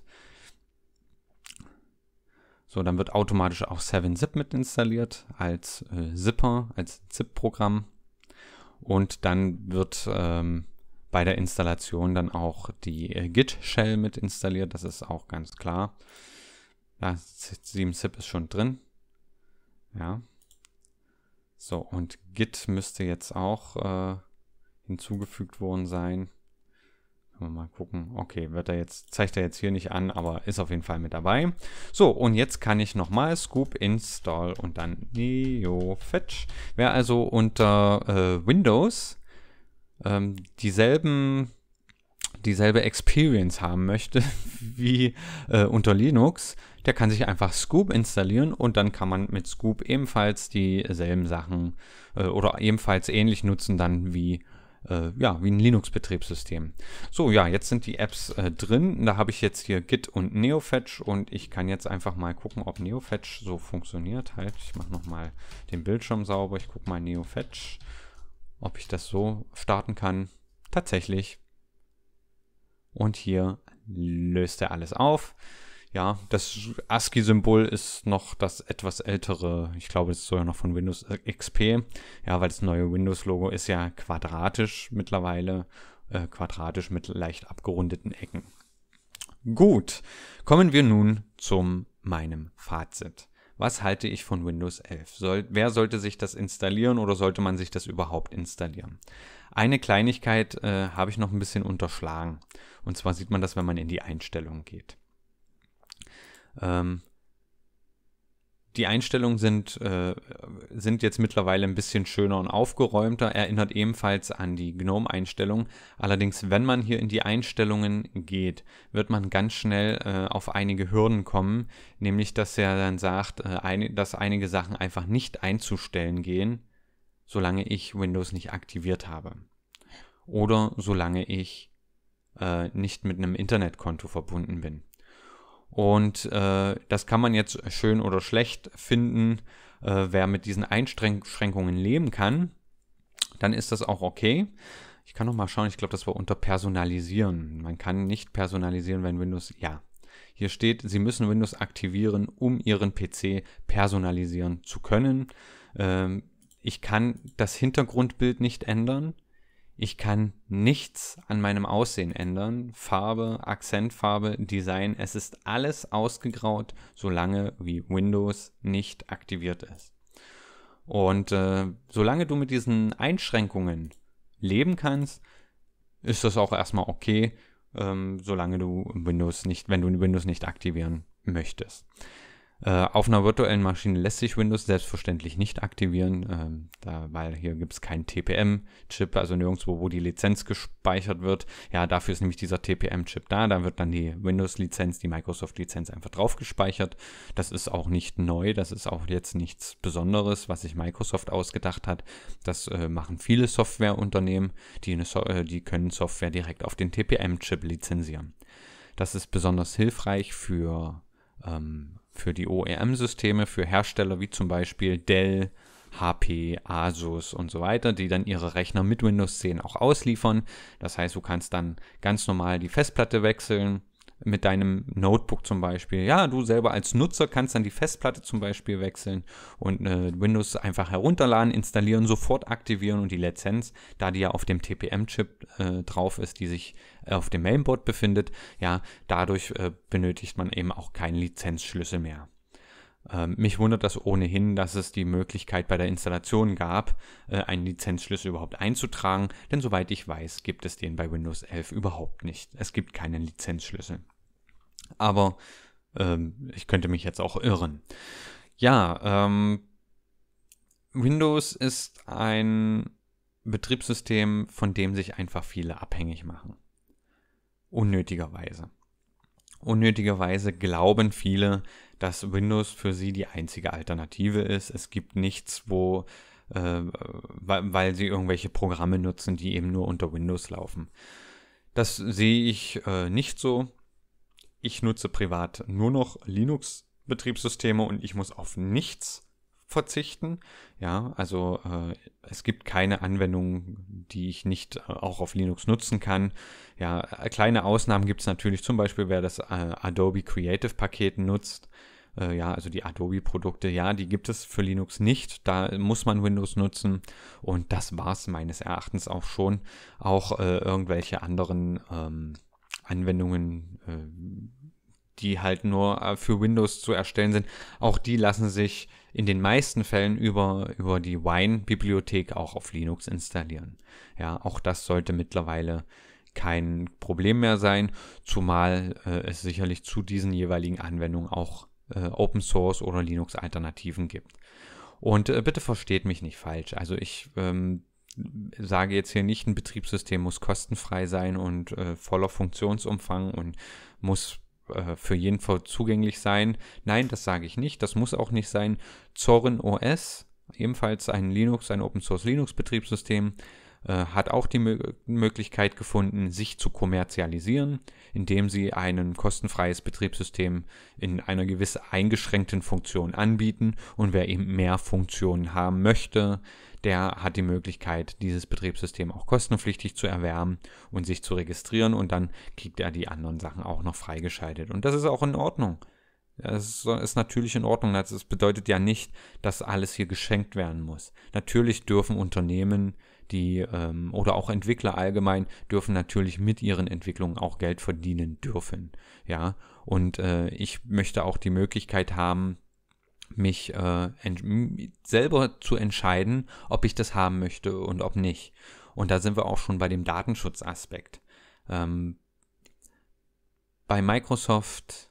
So, dann wird automatisch auch 7-Zip mit installiert als äh, Zipper, als ZIP-Programm. Und dann wird ähm, bei der Installation dann auch die äh, Git-Shell mit installiert, das ist auch ganz klar. Da 7-Zip ist schon drin. Ja. So, und Git müsste jetzt auch äh, hinzugefügt worden sein. Können wir mal gucken. Okay, wird er jetzt, zeigt er jetzt hier nicht an, aber ist auf jeden Fall mit dabei. So, und jetzt kann ich nochmal Scoop Install und dann Neo Fetch. Wer also unter äh, Windows ähm, dieselben dieselbe Experience haben möchte wie äh, unter Linux, der kann sich einfach Scoop installieren und dann kann man mit Scoop ebenfalls dieselben Sachen äh, oder ebenfalls ähnlich nutzen dann wie äh, ja, wie ein Linux-Betriebssystem. So, ja, jetzt sind die Apps äh, drin. Da habe ich jetzt hier Git und NeoFetch und ich kann jetzt einfach mal gucken, ob NeoFetch so funktioniert. Halt, ich mache nochmal den Bildschirm sauber. Ich gucke mal NeoFetch, ob ich das so starten kann. Tatsächlich. Und hier löst er alles auf. Ja, das ASCII-Symbol ist noch das etwas ältere. Ich glaube, es ist sogar noch von Windows XP. Ja, weil das neue Windows-Logo ist ja quadratisch mittlerweile. Äh, quadratisch mit leicht abgerundeten Ecken. Gut, kommen wir nun zum meinem Fazit. Was halte ich von Windows 11? Soll, wer sollte sich das installieren oder sollte man sich das überhaupt installieren? Eine Kleinigkeit äh, habe ich noch ein bisschen unterschlagen. Und zwar sieht man das, wenn man in die Einstellungen geht. Ähm, die Einstellungen sind, äh, sind jetzt mittlerweile ein bisschen schöner und aufgeräumter, erinnert ebenfalls an die gnome einstellungen Allerdings, wenn man hier in die Einstellungen geht, wird man ganz schnell äh, auf einige Hürden kommen, nämlich dass er dann sagt, äh, ein, dass einige Sachen einfach nicht einzustellen gehen, solange ich Windows nicht aktiviert habe. Oder solange ich äh, nicht mit einem Internetkonto verbunden bin. Und äh, das kann man jetzt schön oder schlecht finden. Äh, wer mit diesen Einschränkungen leben kann, dann ist das auch okay. Ich kann noch mal schauen, ich glaube, das war unter Personalisieren. Man kann nicht personalisieren, wenn Windows, ja. Hier steht, Sie müssen Windows aktivieren, um Ihren PC personalisieren zu können. Ähm, ich kann das Hintergrundbild nicht ändern. Ich kann nichts an meinem Aussehen ändern. Farbe, Akzentfarbe, Design, es ist alles ausgegraut, solange wie Windows nicht aktiviert ist. Und äh, solange du mit diesen Einschränkungen leben kannst, ist das auch erstmal okay, ähm, solange du Windows nicht, wenn du Windows nicht aktivieren möchtest. Äh, auf einer virtuellen Maschine lässt sich Windows selbstverständlich nicht aktivieren, ähm, da, weil hier gibt es keinen TPM-Chip, also nirgendwo, wo die Lizenz gespeichert wird. Ja, dafür ist nämlich dieser TPM-Chip da. Da wird dann die Windows-Lizenz, die Microsoft-Lizenz einfach drauf gespeichert. Das ist auch nicht neu, das ist auch jetzt nichts Besonderes, was sich Microsoft ausgedacht hat. Das äh, machen viele Softwareunternehmen, die, so äh, die können Software direkt auf den TPM-Chip lizenzieren. Das ist besonders hilfreich für ähm, für die OEM-Systeme, für Hersteller wie zum Beispiel Dell, HP, Asus und so weiter, die dann ihre Rechner mit Windows 10 auch ausliefern. Das heißt, du kannst dann ganz normal die Festplatte wechseln, mit deinem Notebook zum Beispiel. Ja, du selber als Nutzer kannst dann die Festplatte zum Beispiel wechseln und äh, Windows einfach herunterladen, installieren, sofort aktivieren und die Lizenz, da die ja auf dem TPM-Chip äh, drauf ist, die sich äh, auf dem Mainboard befindet, ja, dadurch äh, benötigt man eben auch keinen Lizenzschlüssel mehr. Ähm, mich wundert das ohnehin, dass es die Möglichkeit bei der Installation gab, äh, einen Lizenzschlüssel überhaupt einzutragen, denn soweit ich weiß, gibt es den bei Windows 11 überhaupt nicht. Es gibt keinen Lizenzschlüssel. Aber ähm, ich könnte mich jetzt auch irren. Ja, ähm, Windows ist ein Betriebssystem, von dem sich einfach viele abhängig machen. Unnötigerweise. Unnötigerweise glauben viele, dass Windows für sie die einzige Alternative ist. Es gibt nichts, wo, äh, weil sie irgendwelche Programme nutzen, die eben nur unter Windows laufen. Das sehe ich äh, nicht so. Ich nutze privat nur noch Linux-Betriebssysteme und ich muss auf nichts verzichten. Ja, also äh, es gibt keine Anwendung, die ich nicht äh, auch auf Linux nutzen kann. Ja, äh, kleine Ausnahmen gibt es natürlich, zum Beispiel wer das äh, Adobe Creative Paket nutzt. Äh, ja, also die Adobe-Produkte, ja, die gibt es für Linux nicht. Da muss man Windows nutzen. Und das war es meines Erachtens auch schon. Auch äh, irgendwelche anderen ähm, Anwendungen die halt nur für Windows zu erstellen sind, auch die lassen sich in den meisten Fällen über, über die Wine-Bibliothek auch auf Linux installieren. Ja, auch das sollte mittlerweile kein Problem mehr sein, zumal äh, es sicherlich zu diesen jeweiligen Anwendungen auch äh, Open Source oder Linux-Alternativen gibt. Und äh, bitte versteht mich nicht falsch. Also ich ähm, sage jetzt hier nicht, ein Betriebssystem muss kostenfrei sein und äh, voller Funktionsumfang und muss äh, für jeden Fall zugänglich sein. Nein, das sage ich nicht. Das muss auch nicht sein. Zorin OS, ebenfalls ein Linux, ein Open Source Linux Betriebssystem, äh, hat auch die Mö Möglichkeit gefunden, sich zu kommerzialisieren, indem sie ein kostenfreies Betriebssystem in einer gewissen eingeschränkten Funktion anbieten. Und wer eben mehr Funktionen haben möchte, der hat die Möglichkeit, dieses Betriebssystem auch kostenpflichtig zu erwerben und sich zu registrieren und dann kriegt er die anderen Sachen auch noch freigeschaltet. Und das ist auch in Ordnung. Das ist natürlich in Ordnung. Das bedeutet ja nicht, dass alles hier geschenkt werden muss. Natürlich dürfen Unternehmen, die ähm, oder auch Entwickler allgemein dürfen natürlich mit ihren Entwicklungen auch Geld verdienen dürfen. Ja, und äh, ich möchte auch die Möglichkeit haben, mich äh, selber zu entscheiden, ob ich das haben möchte und ob nicht. Und da sind wir auch schon bei dem Datenschutzaspekt. Ähm, bei Microsoft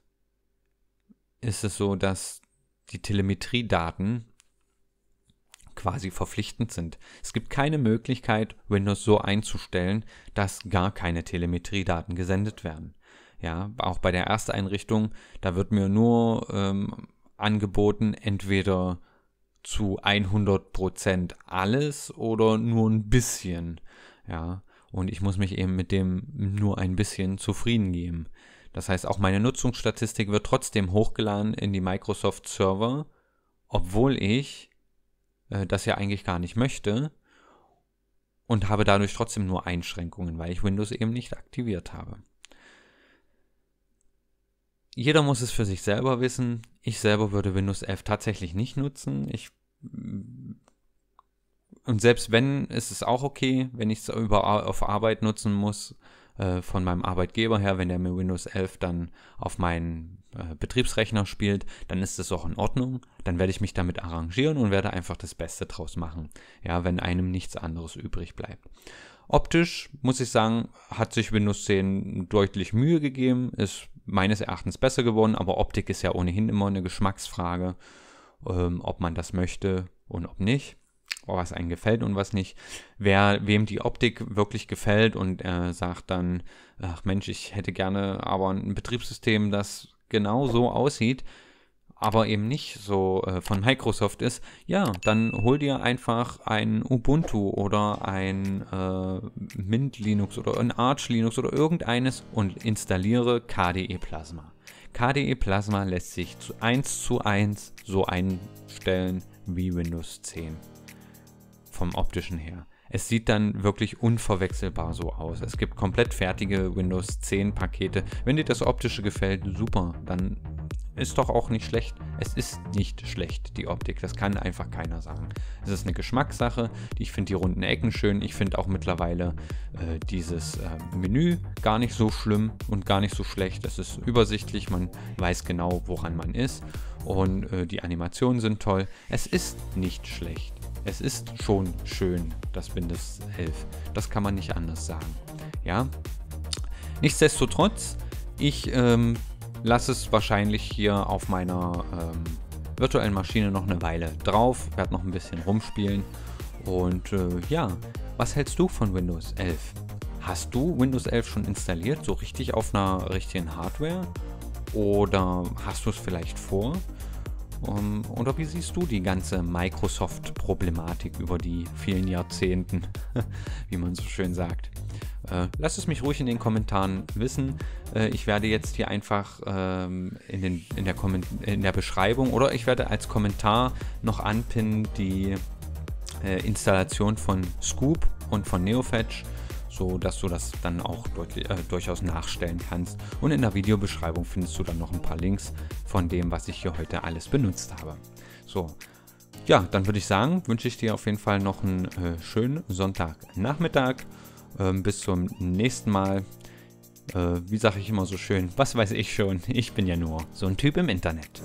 ist es so, dass die Telemetriedaten quasi verpflichtend sind. Es gibt keine Möglichkeit, Windows so einzustellen, dass gar keine Telemetriedaten gesendet werden. Ja, auch bei der Ersteinrichtung, da wird mir nur ähm, angeboten, entweder zu 100% alles oder nur ein bisschen. Ja, und ich muss mich eben mit dem nur ein bisschen zufrieden geben. Das heißt, auch meine Nutzungsstatistik wird trotzdem hochgeladen in die Microsoft Server, obwohl ich äh, das ja eigentlich gar nicht möchte und habe dadurch trotzdem nur Einschränkungen, weil ich Windows eben nicht aktiviert habe jeder muss es für sich selber wissen. Ich selber würde Windows 11 tatsächlich nicht nutzen. Ich mm, und selbst wenn, ist es auch okay, wenn ich es auf Arbeit nutzen muss, äh, von meinem Arbeitgeber her, wenn der mir Windows 11 dann auf meinen äh, Betriebsrechner spielt, dann ist es auch in Ordnung. Dann werde ich mich damit arrangieren und werde einfach das Beste draus machen. Ja, wenn einem nichts anderes übrig bleibt. Optisch muss ich sagen, hat sich Windows 10 deutlich Mühe gegeben, ist meines Erachtens besser geworden, aber Optik ist ja ohnehin immer eine Geschmacksfrage, ähm, ob man das möchte und ob nicht, was einem gefällt und was nicht. Wer, wem die Optik wirklich gefällt und äh, sagt dann, ach Mensch, ich hätte gerne aber ein Betriebssystem, das genau so aussieht, aber eben nicht so äh, von Microsoft ist, ja, dann hol dir einfach ein Ubuntu oder ein äh, Mint Linux oder ein Arch Linux oder irgendeines und installiere KDE Plasma. KDE Plasma lässt sich zu 1 zu 1 so einstellen wie Windows 10 vom optischen her. Es sieht dann wirklich unverwechselbar so aus. Es gibt komplett fertige Windows 10 Pakete. Wenn dir das optische gefällt, super, dann ist doch auch nicht schlecht. Es ist nicht schlecht, die Optik. Das kann einfach keiner sagen. Es ist eine Geschmackssache. Ich finde die runden Ecken schön. Ich finde auch mittlerweile äh, dieses äh, Menü gar nicht so schlimm und gar nicht so schlecht. Es ist übersichtlich. Man weiß genau, woran man ist. Und äh, die Animationen sind toll. Es ist nicht schlecht. Es ist schon schön, das Windows 11. Das kann man nicht anders sagen. Ja. Nichtsdestotrotz, ich ähm, lasse es wahrscheinlich hier auf meiner ähm, virtuellen Maschine noch eine Weile drauf, werde noch ein bisschen rumspielen und äh, ja, was hältst du von Windows 11? Hast du Windows 11 schon installiert, so richtig auf einer richtigen Hardware? Oder hast du es vielleicht vor? Um, ähm, oder wie siehst du die ganze Microsoft-Problematik über die vielen Jahrzehnten, wie man so schön sagt? Äh, lasst es mich ruhig in den Kommentaren wissen. Äh, ich werde jetzt hier einfach ähm, in, den, in, der in der Beschreibung oder ich werde als Kommentar noch anpinnen die äh, Installation von Scoop und von NeoFetch, so dass du das dann auch deutlich, äh, durchaus nachstellen kannst. Und in der Videobeschreibung findest du dann noch ein paar Links von dem, was ich hier heute alles benutzt habe. So, ja, dann würde ich sagen, wünsche ich dir auf jeden Fall noch einen äh, schönen Sonntagnachmittag ähm, bis zum nächsten Mal. Äh, wie sage ich immer so schön? Was weiß ich schon? Ich bin ja nur so ein Typ im Internet.